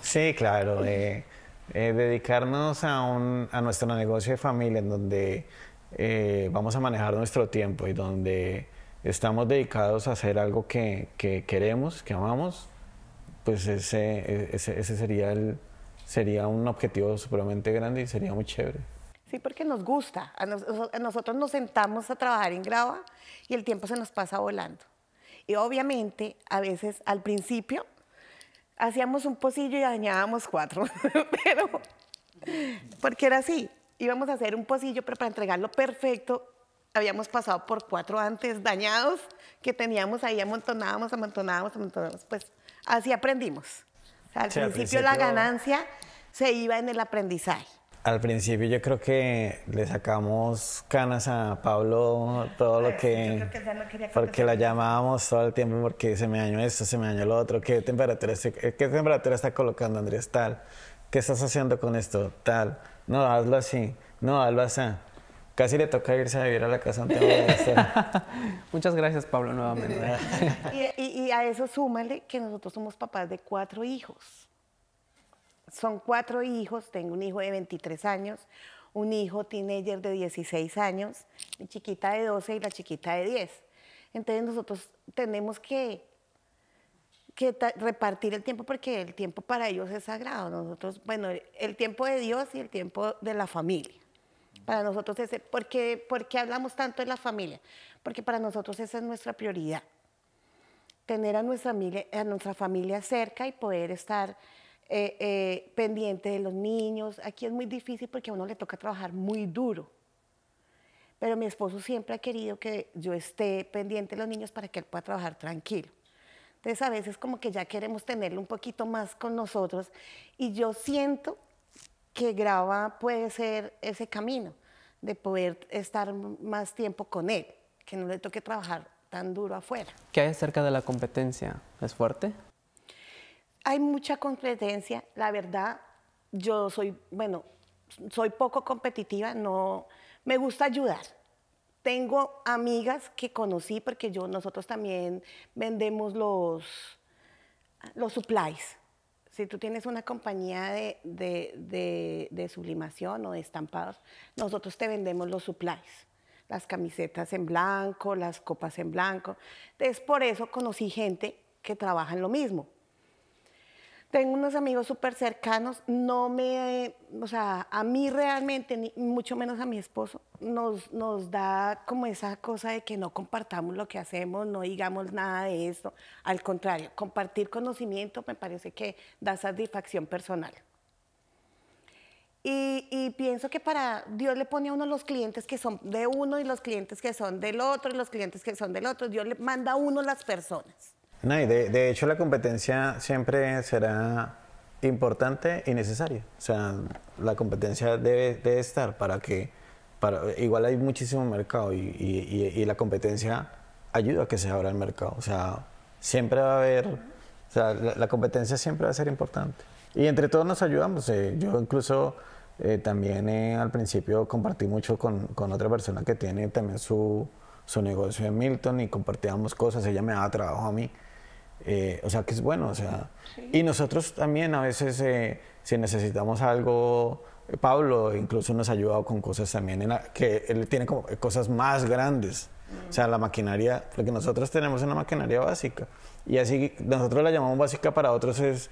Sí, claro. Eh, dedicarnos a, nuestro negocio de familia en donde eh, vamos a manejar nuestro tiempo y donde estamos dedicados a hacer algo que, queremos, que amamos, pues ese, e, ese sería el, sería un objetivo supremamente grande y sería muy chévere. Sí, porque nos gusta. nosotros nos sentamos a trabajar en grava y el tiempo se nos pasa volando. Y obviamente, a veces al principio hacíamos un pocillo y dañábamos cuatro, <laughs> pero porque era así, íbamos a hacer un pocillo, pero para entregarlo perfecto habíamos pasado por cuatro antes dañados que teníamos ahí, amontonábamos, amontonábamos, amontonábamos, pues así aprendimos al, principio la ganancia se iba en el aprendizaje. Al principio yo creo que le sacamos canas a Pablo todo lo que... porque la llamábamos todo el tiempo porque se me dañó esto, se me dañó lo otro, qué temperatura, qué temperatura está colocando Andrés tal, qué estás haciendo con esto tal, no, hazlo así, no, hazlo así. Casi le toca irse a vivir a la casa antes de <laughs> Muchas gracias, Pablo, nuevamente. <laughs> y, a eso súmale que nosotros somos papás de cuatro hijos. Son cuatro hijos, tengo un hijo de 23 años, un hijo teenager de 16 años, mi chiquita de 12 y la chiquita de 10. Entonces nosotros tenemos que, que repartir el tiempo porque el tiempo para ellos es sagrado. Nosotros, bueno, el tiempo de Dios y el tiempo de la familia. Para nosotros ese ¿por qué, hablamos tanto de la familia? Porque para nosotros esa es nuestra prioridad. Tener a nuestra familia, a nuestra familia cerca y poder estar eh, eh, pendiente de los niños. Aquí es muy difícil porque a uno le toca trabajar muy duro. Pero mi esposo siempre ha querido que yo esté pendiente de los niños para que él pueda trabajar tranquilo. Entonces a veces como que ya queremos tenerlo un poquito más con nosotros y yo siento que grava puede ser ese camino de poder estar más tiempo con él, que no le toque trabajar tan duro afuera. ¿Qué hay acerca de la competencia? ¿Es fuerte? Hay mucha competencia. La verdad, yo soy, bueno, soy poco competitiva, no me gusta ayudar. Tengo amigas que conocí porque yo nosotros también vendemos los los supplies si tú tienes una compañía de, sublimación o de estampados, nosotros te vendemos los supplies, las camisetas en blanco, las copas en blanco. Es por eso conocí gente que trabaja en lo mismo. Tengo unos amigos súper cercanos, no me, o sea, a mí realmente, mucho menos a mi esposo, nos, nos da como esa cosa de que no compartamos lo que hacemos, no digamos nada de esto. Al contrario, compartir conocimiento me parece que da satisfacción personal. Y, y, pienso que para Dios le pone a uno los clientes que son de uno y los clientes que son del otro y los clientes que son del otro. Dios le manda a uno las personas. No, de, hecho la competencia siempre será importante y necesaria. O sea, la competencia debe, estar para que... Para, igual hay muchísimo mercado y, la competencia ayuda a que se abra el mercado. O sea, siempre va a haber... O sea, la, competencia siempre va a ser importante. Y entre todos nos ayudamos. Eh, yo incluso... Eh, también eh, al principio compartí mucho con, otra persona que tiene también su, su negocio en Milton y compartíamos cosas, ella me daba trabajo a mí. Eh, o sea, que es bueno, o sea. Y nosotros también a veces, eh, si necesitamos algo, eh, Pablo incluso nos ha ayudado con cosas también, en que él tiene como cosas más grandes. O sea, la maquinaria, que nosotros tenemos una maquinaria básica. Y así, nosotros la llamamos básica, para otros es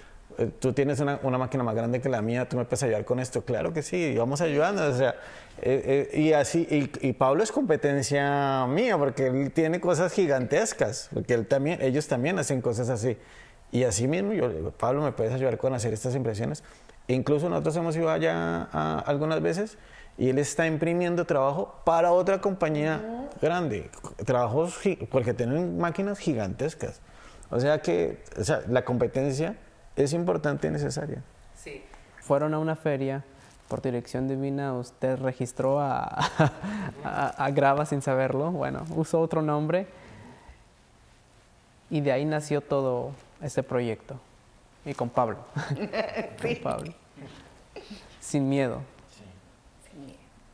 tú tienes una, una, máquina más grande que la mía, tú me puedes ayudar con esto. Claro que sí, vamos ayudando. O sea, eh, eh, y así, y, Pablo es competencia mía, porque él tiene cosas gigantescas, porque él también, ellos también hacen cosas así. Y así mismo yo Pablo, ¿me puedes ayudar con hacer estas impresiones? incluso nosotros hemos ido allá algunas veces y él está imprimiendo trabajo para otra compañía grande, trabajos porque tienen máquinas gigantescas. O sea que o sea, la competencia es importante y necesaria. Sí. Fueron a una feria, por dirección divina usted registró <laughs> a, a, Grava sin saberlo, bueno, usó otro nombre y de ahí nació todo este proyecto. Y con Pablo. <laughs> con <laughs> Pablo. Sin miedo.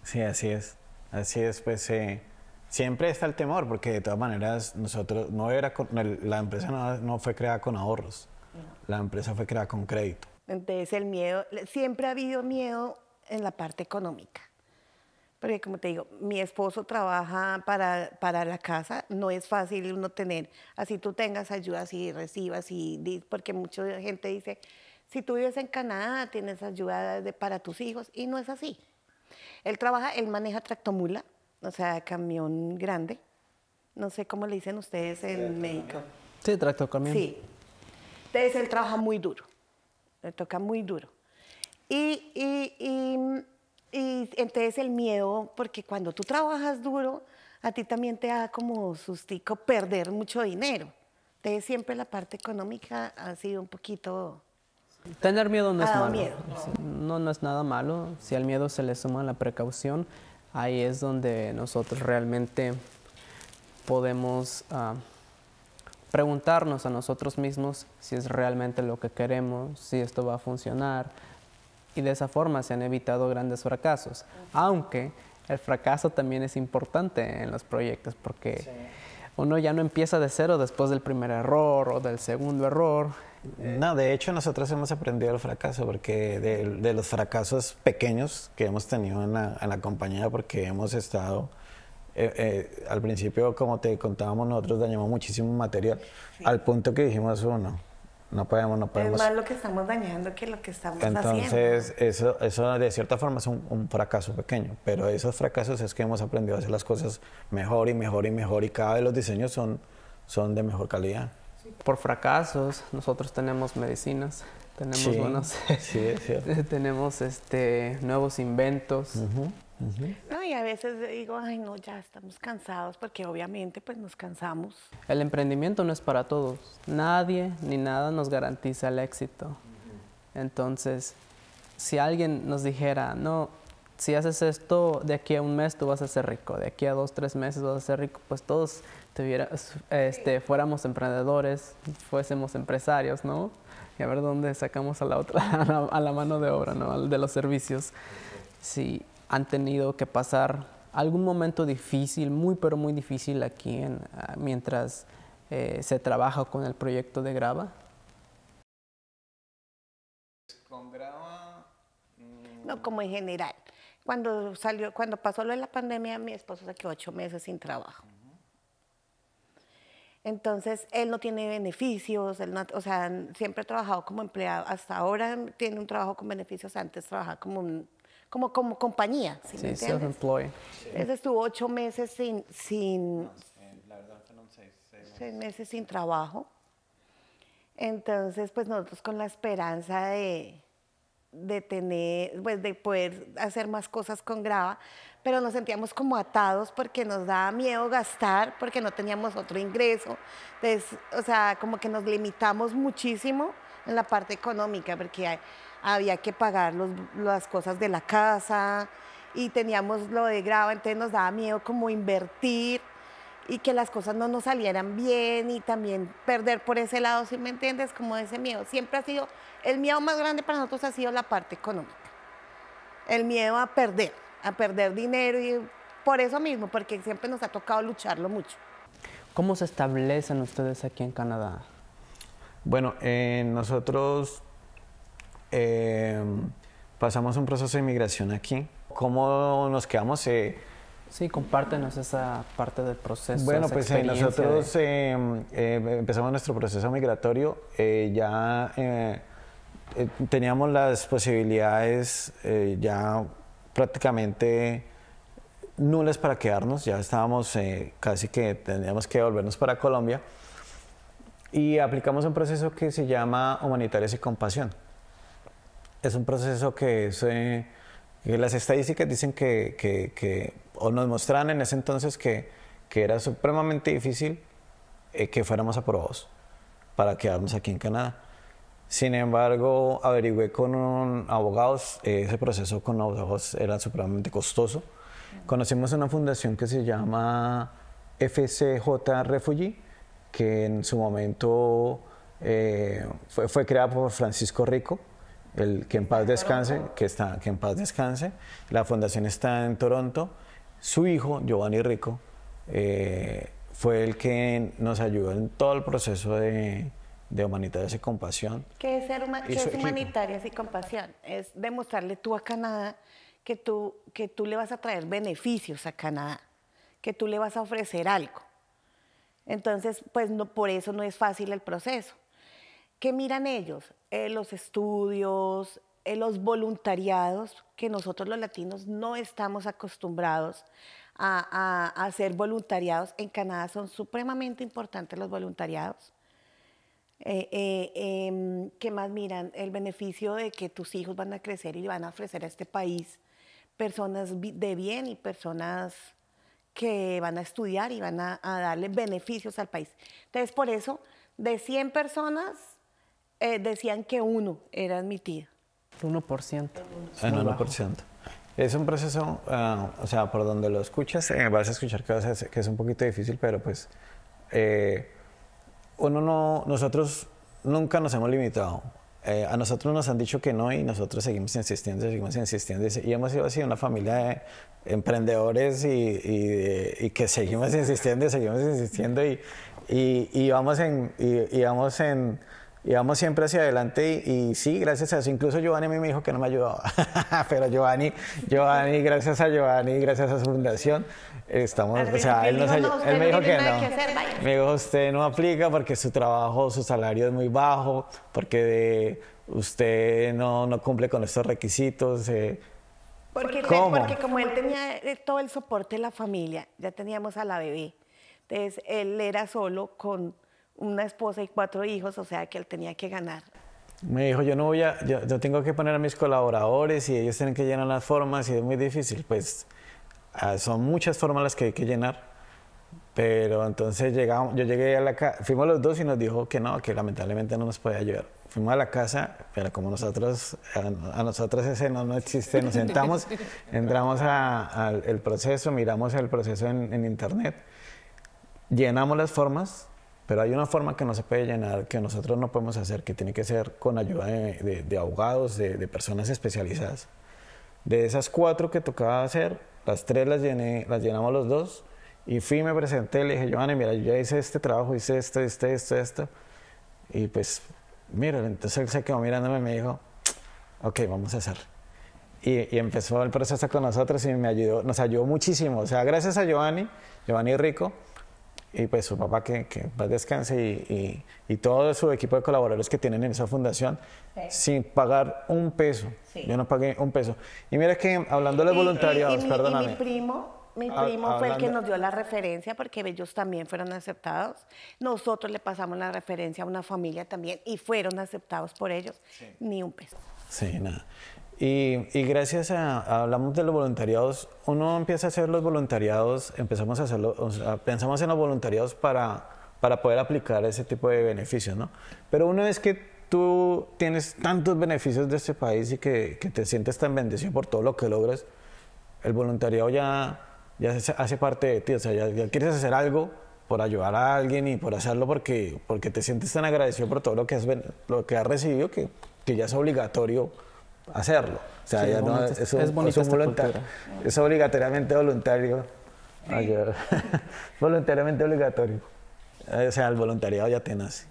Sí. así es. Así es, pues siempre está el temor, porque de todas maneras nosotros, no era con, la empresa no fue creada con ahorros. La empresa fue creada con crédito. Entonces el miedo, siempre ha habido miedo en la parte económica. Porque como te digo, mi esposo trabaja para, para la casa, no es fácil uno tener, así tú tengas ayudas y recibas, y, porque mucha gente dice, si tú vives en Canadá, tienes ayuda para tus hijos, y no es así. Él trabaja, él maneja tractomula, o sea, camión grande, no sé cómo le dicen ustedes en México. Sí, tractocamión. Sí, entonces él trabaja muy duro, le toca muy duro. Y, entonces el miedo, porque cuando tú trabajas duro, a ti también te da como sustico perder mucho dinero. Entonces siempre la parte económica ha sido un poquito... Tener miedo no es malo. No, no es nada malo. Si al miedo se le suma la precaución, ahí es donde nosotros realmente podemos... Ah, preguntarnos a nosotros mismos si es realmente lo que queremos, si esto va a funcionar. Y de esa forma se han evitado grandes fracasos. Aunque el fracaso también es importante en los proyectos porque uno ya no empieza de cero después del primer error o del segundo error. No, de hecho nosotros hemos aprendido el fracaso porque de, los fracasos pequeños que hemos tenido en la compañía porque hemos estado eh, eh, al principio, como te contábamos nosotros, dañamos muchísimo material, al punto que dijimos, uno, oh, no podemos, no podemos. Es más lo que estamos dañando que lo que estamos haciendo. Entonces, eso, eso de cierta forma es un, fracaso pequeño, pero esos fracasos es que hemos aprendido a hacer las cosas mejor y mejor y mejor y cada vez los diseños son, son de mejor calidad. Por fracasos, nosotros tenemos medicinas, tenemos <laughs> tenemos este, nuevos inventos, no, y a veces digo, ay, no, ya estamos cansados, porque obviamente pues nos cansamos. El emprendimiento no es para todos. Nadie ni nada nos garantiza el éxito. Entonces, si alguien nos dijera, no, si haces esto, de aquí a un mes tú vas a ser rico, de aquí a dos, tres meses vas a ser rico, pues todos tuviera, este, fuéramos emprendedores, fuésemos empresarios, ¿no? Y a ver dónde sacamos a la otra, <laughs> a la, mano de obra, ¿no? De los servicios. Sí, han tenido que pasar algún momento difícil, muy pero muy difícil aquí en, ah, mientras eh, se trabaja con el proyecto de Grava? Con Grava... Mm. No, como en general. Cuando, salió, cuando pasó lo de la pandemia, mi esposo se quedó ocho meses sin trabajo. Entonces, él no tiene beneficios, él o sea, siempre ha trabajado como empleado. Hasta ahora tiene un trabajo con beneficios, antes trabajaba como un como, compañía. ¿sí, sí self estuvo ocho meses sin... sin la verdad seis, meses. sin trabajo. Entonces, pues nosotros con la esperanza de, de tener, pues de poder hacer más cosas con grava, pero nos sentíamos como atados porque nos daba miedo gastar, porque no teníamos otro ingreso. Entonces, o sea, como que nos limitamos muchísimo en la parte económica, porque hay, había que pagar los, las cosas de la casa y teníamos lo de grava, entonces nos daba miedo como invertir y que las cosas no nos salieran bien y también perder por ese lado, si me entiendes, como ese miedo. Siempre ha sido, el miedo más grande para nosotros ha sido la parte económica, el miedo a perder, a perder dinero y por eso mismo, porque siempre nos ha tocado lucharlo mucho. ¿Cómo se establecen ustedes aquí en Canadá? Bueno, eh, nosotros Em, pasamos un proceso de inmigración aquí. ¿Cómo nos quedamos? Eh, sí, compártenos esa parte del proceso. Bueno, pues eh, nosotros eh, em, empezamos nuestro proceso migratorio, ya teníamos las posibilidades ya prácticamente nulas para quedarnos, ya estábamos casi que teníamos que volvernos para Colombia y aplicamos un proceso que se llama Humanitarias y Compasión es un proceso eh, que, las estadísticas dicen que, o nos mostraron en ese entonces que, era supremamente difícil eh, que fuéramos aprobados para quedarnos aquí en Canadá. Sin embargo, averigüé con abogados, eh, ese proceso con abogados era supremamente costoso. Conocimos una fundación que se llama FCJ Refugee, que en su momento fue creada por Francisco Rico, el, que en paz descanse, que, está, que en paz descanse. La fundación está en Toronto. Su hijo, Giovanni Rico, eh, fue el que nos ayudó en todo el proceso de, de humanitarias y compasión. ¿Qué es, ser huma humanitarias y compasión? Es demostrarle tú a Canadá que tú, que tú le vas a traer beneficios a Canadá, que tú le vas a ofrecer algo. Entonces, pues no, por eso no es fácil el proceso. ¿Qué miran ellos? Eh, los estudios, eh, los voluntariados, que nosotros los latinos no estamos acostumbrados a, a, hacer voluntariados. En Canadá son supremamente importantes los voluntariados. Eh, em, ¿Qué más miran? El beneficio de que tus hijos van a crecer y van a ofrecer a este país personas de bien y personas que van a estudiar y van a, a darle beneficios al país. Entonces, por eso, de 100 personas, eh, decían que uno era admitido. 1%. El 1%. Es un proceso, ah, o sea, por donde lo escuchas, eh, vas a escuchar cosas que es un poquito difícil, pero pues eh, uno no, nosotros nunca nos hemos limitado. a nosotros nos han dicho que no y nosotros seguimos insistiendo, seguimos insistiendo y hemos sido así una familia de emprendedores y, que seguimos insistiendo, seguimos insistiendo y, y, vamos en, y vamos en y vamos siempre hacia adelante y, sí, gracias a eso, incluso Giovanni a mí me dijo que no me ayudaba, <laughs> pero Giovanni, Giovanni, gracias a Giovanni, gracias a su fundación, estamos, o sea, él, nos él me dijo que no, me dijo usted no aplica porque su trabajo, su salario es muy bajo, porque de, usted no, no, cumple con estos requisitos. Eh, porque, porque como él tenía eh, todo el soporte de la familia, ya teníamos a la bebé, entonces él era solo con una esposa y cuatro hijos, o sea que él tenía que ganar. Me dijo, yo no voy a, yo, tengo que poner a mis colaboradores y ellos tienen que llenar las formas y es muy difícil, pues ah, son muchas formas las que hay que llenar. Pero entonces llegamos, yo llegué a la casa, fuimos los dos y nos dijo que no, que lamentablemente no nos podía ayudar. Fuimos a la casa, pero como nosotros, a, nosotros ese no, no, existe, nos sentamos, <laughs> entramos al proceso, miramos el proceso en, en internet, llenamos las formas, pero hay una forma que no se puede llenar, que nosotros no podemos hacer, que tiene que ser con ayuda de, de abogados, de, personas especializadas. De esas cuatro que tocaba hacer, las tres las, las llenamos los dos. Y fui, me presenté, le dije, Giovanni, mira, yo ya hice este trabajo, hice esto, este, esto, esto. Y pues, mira, entonces él se quedó mirándome y me dijo, ok, vamos a hacer. Y, empezó el proceso con nosotros y me ayudó, nos ayudó muchísimo. O sea, gracias a Giovanni, Giovanni Rico, y pues su papá que, que descanse y, todo su equipo de colaboradores que tienen en esa fundación sin pagar un peso. Yo no pagué un peso. Y mira que hablando de los perdóname. Y mi primo, mi ah, primo fue el que nos dio la referencia porque ellos también fueron aceptados. Nosotros le pasamos la referencia a una familia también y fueron aceptados por ellos. Ni un peso. Sí, nada. Y, gracias a, hablamos de los voluntariados, uno empieza a hacer los voluntariados, empezamos a hacerlo, pensamos en los voluntariados para, para poder aplicar ese tipo de beneficios, ¿no? Pero una vez que tú tienes tantos beneficios de este país y que, te sientes tan bendecido por todo lo que logras, el voluntariado ya, ya hace parte de ti, o sea, ya, quieres hacer algo por ayudar a alguien y por hacerlo porque, porque te sientes tan agradecido por todo lo que has, lo que has recibido que, que ya es obligatorio hacerlo. es, voluntario. obligatoriamente voluntario. Ah, <laughs> voluntariamente obligatorio. Eh, o sea, el voluntariado ya te nace.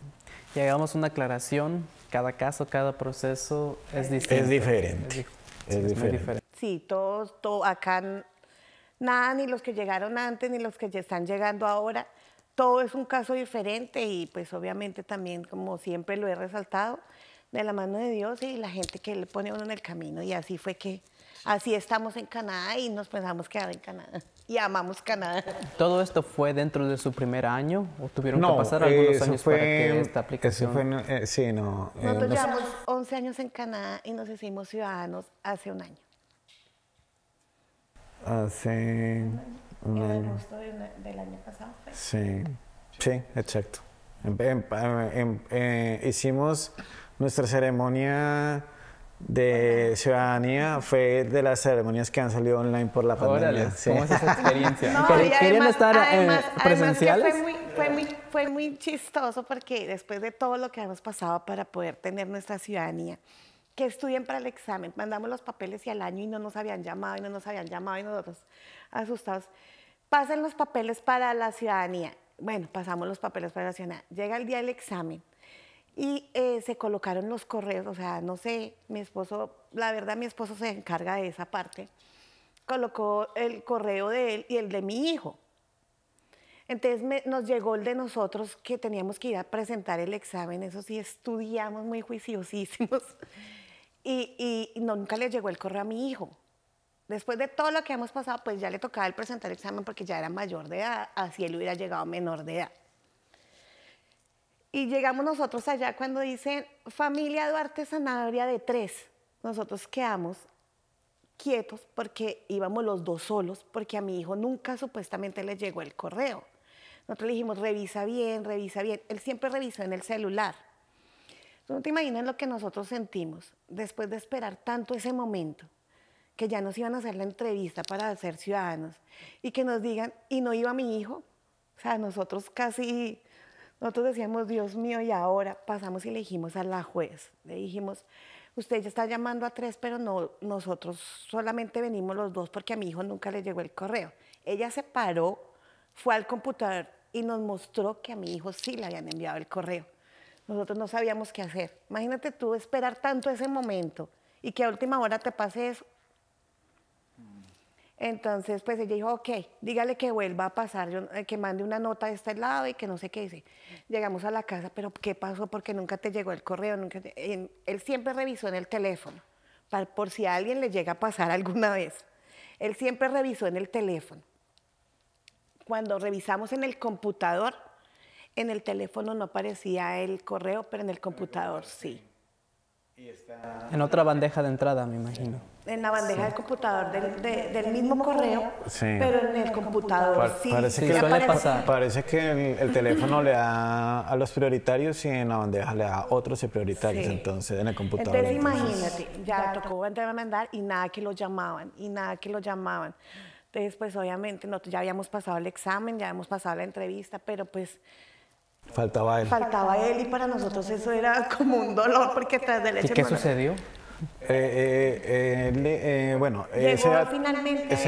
Y hagamos una aclaración. Cada caso, cada proceso es diferente. Es diferente. Es, diferente. Sí, todos, todo, acá nada, ni los que llegaron antes, ni los que ya están llegando ahora. Todo es un caso diferente y pues obviamente también, como siempre lo he resaltado, de la mano de Dios y la gente que le pone uno en el camino. Y así fue que, así estamos en Canadá y nos pensamos quedar en Canadá. Y amamos Canadá. ¿Todo esto fue dentro de su primer año? ¿O tuvieron que pasar algunos años para que esta aplicación? Fue, eh, sí, no. Eh, Nosotros llevamos 11 años en Canadá y nos hicimos ciudadanos hace un año. Hace un año. En agosto del año pasado. Sí, sí, exacto. Eh, hicimos nuestra ceremonia de ciudadanía fue de las ceremonias que han salido online por la pandemia. ¿cómo es esa experiencia? <laughs> no, estar presenciales? fue, muy, chistoso porque después de todo lo que hemos pasado para poder tener nuestra ciudadanía, que estudien para el examen, mandamos los papeles y al año y no nos habían llamado y no nos habían llamado y nosotros asustados, Pasen los papeles para la ciudadanía. Bueno, pasamos los papeles para la ciudadanía. Llega el día del examen y eh, se colocaron los correos, o sea, no sé, mi esposo, la verdad mi esposo se encarga de esa parte, colocó el correo de él y el de mi hijo. Entonces nos llegó el de nosotros que teníamos que ir a presentar el examen, eso sí, estudiamos muy juiciosísimos <laughs> y, nunca le llegó el correo a mi hijo. Después de todo lo que hemos pasado, pues ya le tocaba el presentar el examen porque ya era mayor de edad, así él hubiera llegado menor de edad. Y llegamos nosotros allá cuando dicen familia Duarte Sanabria de tres. Nosotros quedamos quietos porque íbamos los dos solos, porque a mi hijo nunca supuestamente le llegó el correo. Nosotros le dijimos, revisa bien, revisa bien. Él siempre revisó en el celular. no te imaginas lo que nosotros sentimos después de esperar tanto ese momento, que ya nos iban a hacer la entrevista para ser ciudadanos y que nos digan, y no iba mi hijo. O sea, nosotros casi nosotros decíamos, Dios mío, y ahora pasamos y elegimos a la juez. Le dijimos, usted ya está llamando a tres, pero no, nosotros solamente venimos los dos porque a mi hijo nunca le llegó el correo. Ella se paró, fue al computador y nos mostró que a mi hijo sí le habían enviado el correo. Nosotros no sabíamos qué hacer. Imagínate tú esperar tanto ese momento y que a última hora te pase eso. Entonces, pues ella dijo, ok, dígale que vuelva a pasar, eh, que mande una nota de este lado y que no sé qué dice. Llegamos a la casa, pero ¿qué pasó? Porque nunca te llegó el correo, nunca él siempre revisó en el teléfono, por si a alguien le llega a pasar alguna vez. Él siempre revisó en el teléfono. Cuando revisamos en el computador, en el teléfono no aparecía el correo, pero en el computador sí. En otra bandeja de entrada, me imagino en la bandeja del computador del, mismo correo, pero en el computador sí. Parece que, el, teléfono le da a los prioritarios y en la bandeja le da a otros prioritarios, entonces en el computador. Entonces, imagínate, ya tocó mandar y nada que lo llamaban, y nada que lo llamaban. Entonces, pues obviamente nosotros ya habíamos pasado el examen, ya habíamos pasado la entrevista, pero pues... Faltaba él. Faltaba él y para nosotros eso era como un dolor porque tras del hecho... ¿Y qué sucedió? Eh, eh, eh, bueno, ese,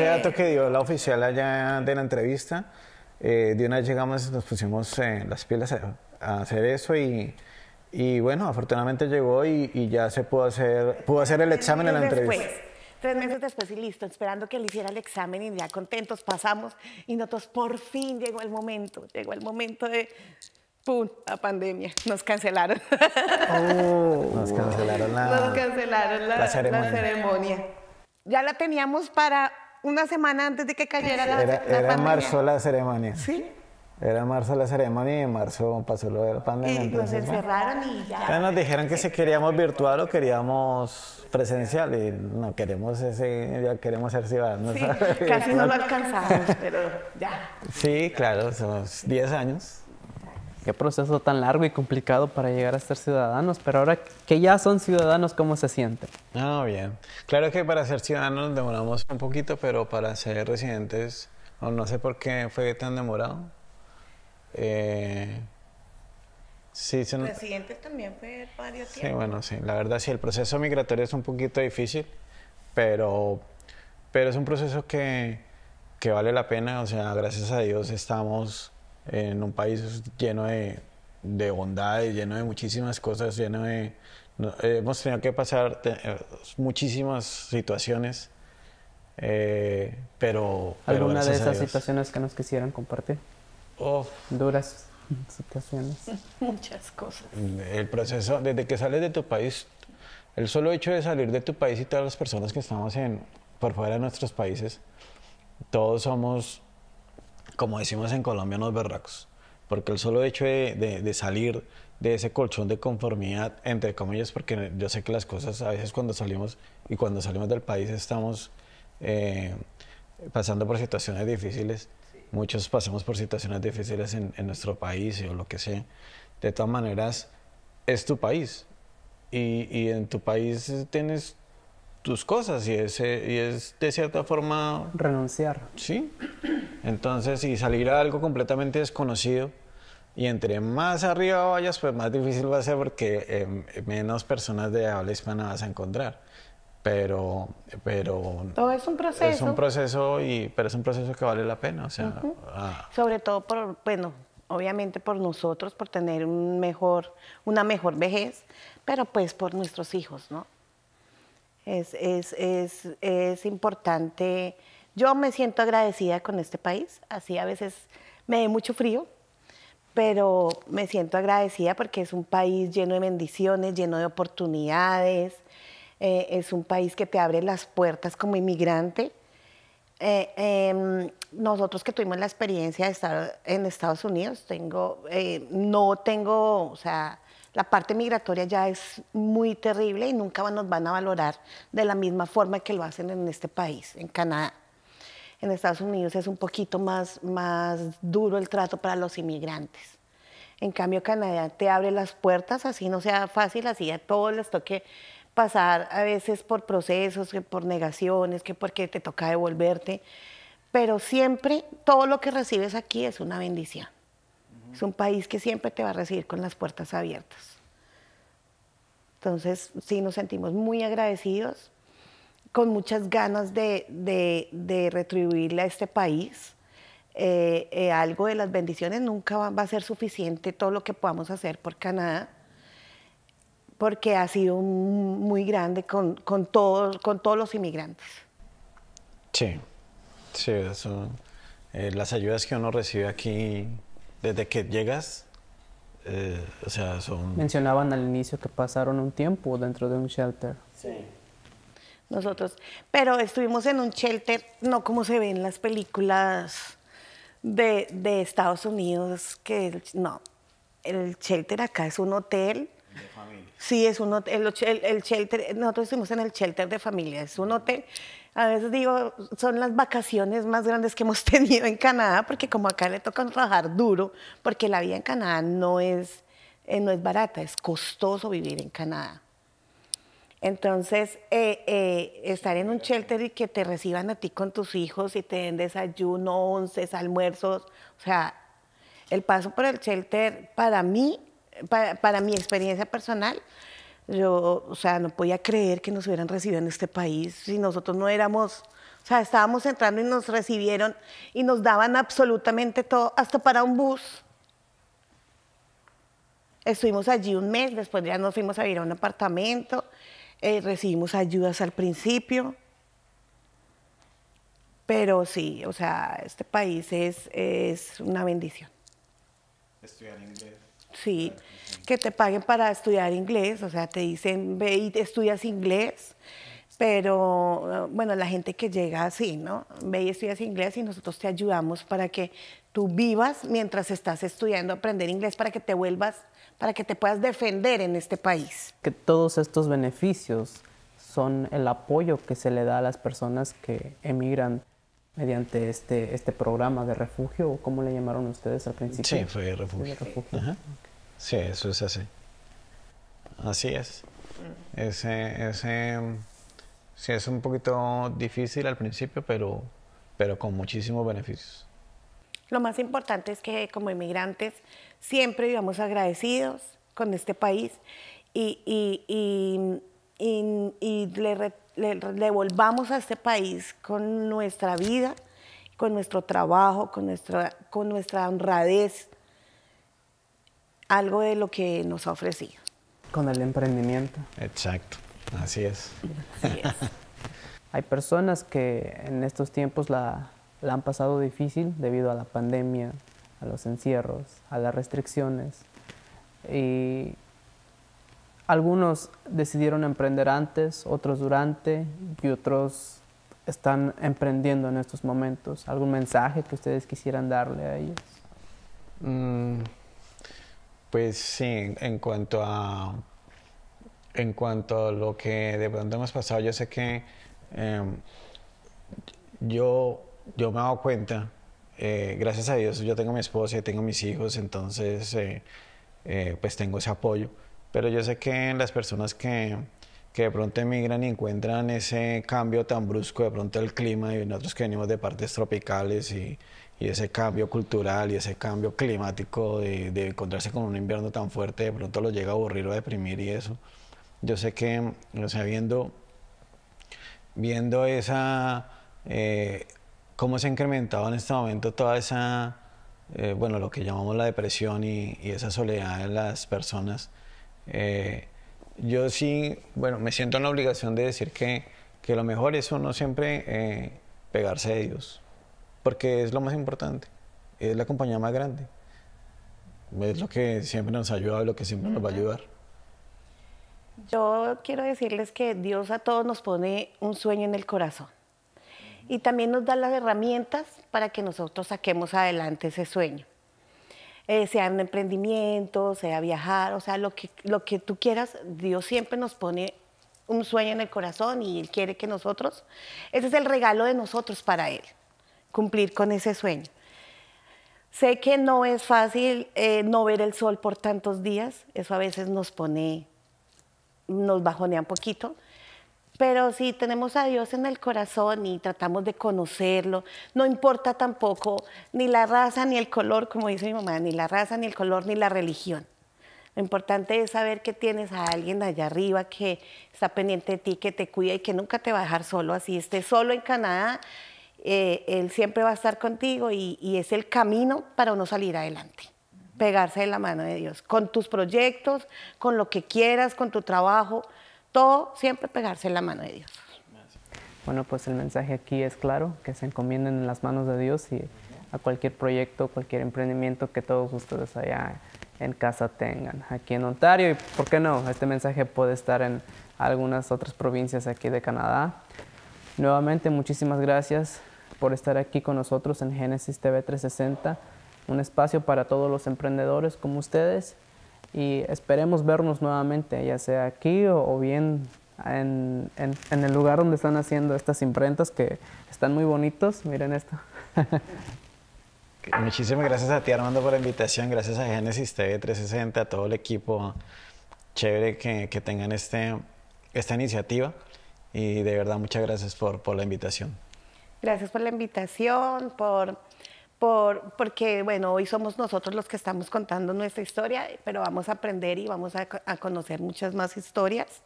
dato que dio la oficial allá de la entrevista, de una vez llegamos, nos pusimos las pieles a, hacer eso y, y bueno, afortunadamente llegó y, ya se pudo hacer, pudo hacer el examen en la entrevista. Tres meses después y listo, esperando que le hiciera el examen y ya contentos pasamos y nosotros por fin llegó el momento, llegó el momento de ¡Pum! La pandemia. Nos cancelaron. Oh. nos cancelaron la, nos la, ceremonia. Ya la teníamos para una semana antes de que cayera la, pandemia. Era marzo la ceremonia. Sí. Era marzo la ceremonia y en marzo pasó lo de la pandemia. Y entonces, nos encerraron y ya. ya. nos dijeron que si queríamos virtual o queríamos presencial y no queremos ese, ya queremos ser ciudadanos. Sí, casi no lo <laughs> alcanzamos, pero ya. Sí, claro, son 10 años qué proceso tan largo y complicado para llegar a ser ciudadanos, pero ahora que ya son ciudadanos, ¿cómo se siente? Ah, bien. Claro que para ser ciudadanos demoramos un poquito, pero para ser residentes, no sé por qué fue tan demorado. Eh, sí, Residentes también fue varios Sí, bueno, sí. La verdad, sí, el proceso migratorio es un poquito difícil, pero, pero es un proceso que, que vale la pena. O sea, gracias a Dios estamos en un país lleno de, de bondades, lleno de muchísimas cosas, lleno de... Eh, hemos tenido que pasar eh, muchísimas situaciones, eh, pero... ¿Alguna de esas situaciones que nos quisieran compartir? Oh. Duras situaciones. <laughs> Muchas cosas. El proceso, desde que sales de tu país, el solo hecho de salir de tu país y todas las personas que estamos en, por fuera de nuestros países, todos somos como decimos en Colombia, nos berracos. Porque el solo hecho de, salir de ese colchón de conformidad, entre comillas, porque yo sé que las cosas a veces cuando salimos y cuando salimos del país estamos eh, pasando por situaciones difíciles. Muchos pasamos por situaciones difíciles en, en nuestro país o lo que sea. De todas maneras, es tu país. Y, y en tu país tienes tus cosas y es, eh, y es de cierta forma... Renunciar. Sí. Entonces, y salir a algo completamente desconocido. Y entre más arriba vayas, pues más difícil va a ser porque eh, menos personas de habla hispana vas a encontrar. Pero, pero... Todo es un proceso. Es un proceso, y, pero es un proceso que vale la pena. O sea, ah. Sobre todo por, bueno, obviamente por nosotros, por tener un mejor, una mejor vejez, pero pues por nuestros hijos, ¿no? Es, es, importante. Yo me siento agradecida con este país, así a veces me dé mucho frío, pero me siento agradecida porque es un país lleno de bendiciones, lleno de oportunidades, eh, es un país que te abre las puertas como inmigrante. Eh, em, nosotros que tuvimos la experiencia de estar en Estados Unidos, tengo, eh, no tengo, o sea, la parte migratoria ya es muy terrible y nunca nos van a valorar de la misma forma que lo hacen en este país, en Canadá. En Estados Unidos es un poquito más, más duro el trato para los inmigrantes. En cambio, Canadá te abre las puertas, así no sea fácil, así a todos les toque pasar a veces por procesos, por negaciones, que porque te toca devolverte, pero siempre todo lo que recibes aquí es una bendición. Es un país que siempre te va a recibir con las puertas abiertas. Entonces, sí, nos sentimos muy agradecidos, con muchas ganas de, retribuirle a este país. Eh, eh, algo de las bendiciones nunca va, a ser suficiente todo lo que podamos hacer por Canadá, porque ha sido muy grande con, con todos los inmigrantes. Sí, sí, eh, las ayudas que uno recibe aquí desde que llegas, eh, o sea, son... Mencionaban al inicio que pasaron un tiempo dentro de un shelter. Sí. Nosotros, pero estuvimos en un shelter, no como se ven las películas de, de, Estados Unidos, que no, el shelter acá es un hotel. De familia. Sí, es un hotel, el shelter, nosotros estuvimos en el shelter de familia, es un hotel a veces digo, son las vacaciones más grandes que hemos <laughs> tenido en Canadá, porque como acá le toca trabajar duro, porque la vida en Canadá no es, eh, no es barata, es costoso vivir en Canadá. Entonces, eh, eh, estar en un shelter y que te reciban a ti con tus hijos y te den desayuno, once almuerzos, o sea, el paso por el shelter para mí, para, para mi experiencia personal, yo, o sea, no podía creer que nos hubieran recibido en este país si nosotros no éramos, o sea, estábamos entrando y nos recibieron y nos daban absolutamente todo, hasta para un bus. Estuvimos allí un mes, después ya nos fuimos a vivir a un apartamento, eh, recibimos ayudas al principio. Pero sí, o sea, este país es, es una bendición. Estudiar inglés. Sí, que te paguen para estudiar inglés, o sea, te dicen, ve y estudias inglés, pero bueno, la gente que llega así, ¿no? Ve y estudias inglés y nosotros te ayudamos para que tú vivas mientras estás estudiando, aprender inglés, para que te vuelvas, para que te puedas defender en este país. Que todos estos beneficios son el apoyo que se le da a las personas que emigran mediante este, este programa de refugio, o cómo le llamaron ustedes al principio. Sí, fue refugio. Sí, eso es así. Así es. Ese, ese sí es un poquito difícil al principio, pero, pero con muchísimos beneficios. Lo más importante es que como inmigrantes siempre vivamos agradecidos con este país y y, le, devolvamos volvamos a este país con nuestra vida, con nuestro trabajo, con nuestra, con nuestra honradez, algo de lo que nos ofrecía. Con el emprendimiento. Exacto, así es. Así es. <laughs> Hay personas que en estos tiempos la, la han pasado difícil debido a la pandemia, a los encierros, a las restricciones. Y algunos decidieron emprender antes, otros durante y otros están emprendiendo en estos momentos? ¿Algún mensaje que ustedes quisieran darle a ellos? Mm, pues sí, en cuanto a en cuanto a lo que de pronto hemos pasado, yo sé que em, yo, yo me he dado cuenta, eh, gracias a Dios, yo tengo mi esposa y tengo mis hijos, entonces eh, eh, pues tengo ese apoyo pero yo sé que las personas que, que de pronto emigran y encuentran ese cambio tan brusco de pronto el clima y nosotros que venimos de partes tropicales y, y ese cambio cultural y ese cambio climático de, de, encontrarse con un invierno tan fuerte de pronto lo llega a aburrir o a deprimir y eso. Yo sé que, o sea, viendo, viendo esa, eh, cómo se ha incrementado en este momento toda esa, eh, bueno, lo que llamamos la depresión y, y esa soledad en las personas, eh, yo sí, bueno, me siento en la obligación de decir que, lo mejor es uno siempre eh, pegarse a Dios, porque es lo más importante, es la compañía más grande, es lo que siempre nos ha ayudado, lo que siempre nos va a ayudar. Yo quiero decirles que Dios a todos nos pone un sueño en el corazón y también nos da las herramientas para que nosotros saquemos adelante ese sueño. Sea eh, sean emprendimiento, sea viajar, o sea, lo que, lo que tú quieras, Dios siempre nos pone un sueño en el corazón y Él quiere que nosotros, ese es el regalo de nosotros para Él, cumplir con ese sueño. Sé que no es fácil eh, no ver el sol por tantos días, eso a veces nos pone, nos bajonea un poquito, pero si tenemos a Dios en el corazón y tratamos de conocerlo, no importa tampoco ni la raza ni el color, como dice mi mamá, ni la raza ni el color ni la religión. Lo importante es saber que tienes a alguien allá arriba que está pendiente de ti, que te cuida y que nunca te va a dejar solo. Así estés solo en Canadá, eh, él siempre va a estar contigo y, es el camino para uno salir adelante pegarse de la mano de Dios, con tus proyectos, con lo que quieras, con tu trabajo, todo siempre pegarse en la mano de Dios. Bueno, pues el mensaje aquí es claro, que se encomienden en las manos de Dios y a cualquier proyecto, cualquier emprendimiento que todos ustedes allá en casa tengan, aquí en Ontario. Y por qué no, este mensaje puede estar en algunas otras provincias aquí de Canadá. Nuevamente, muchísimas gracias por estar aquí con nosotros en Génesis TV 360, un espacio para todos los emprendedores como ustedes y esperemos vernos nuevamente, ya sea aquí o, bien en, en, el lugar donde están haciendo estas imprentas que están muy bonitos. Miren esto. <laughs> Muchísimas gracias a ti Armando por la invitación, gracias a Genesis TV 360, a todo el equipo. Chévere que, que tengan este, esta iniciativa y de verdad muchas gracias por, por la invitación. Gracias por la invitación, por porque, bueno, hoy somos nosotros los que estamos contando nuestra historia, pero vamos a aprender y vamos a, conocer muchas más historias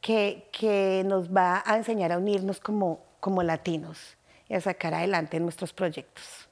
que, nos va a enseñar a unirnos como latinos y a sacar adelante nuestros proyectos.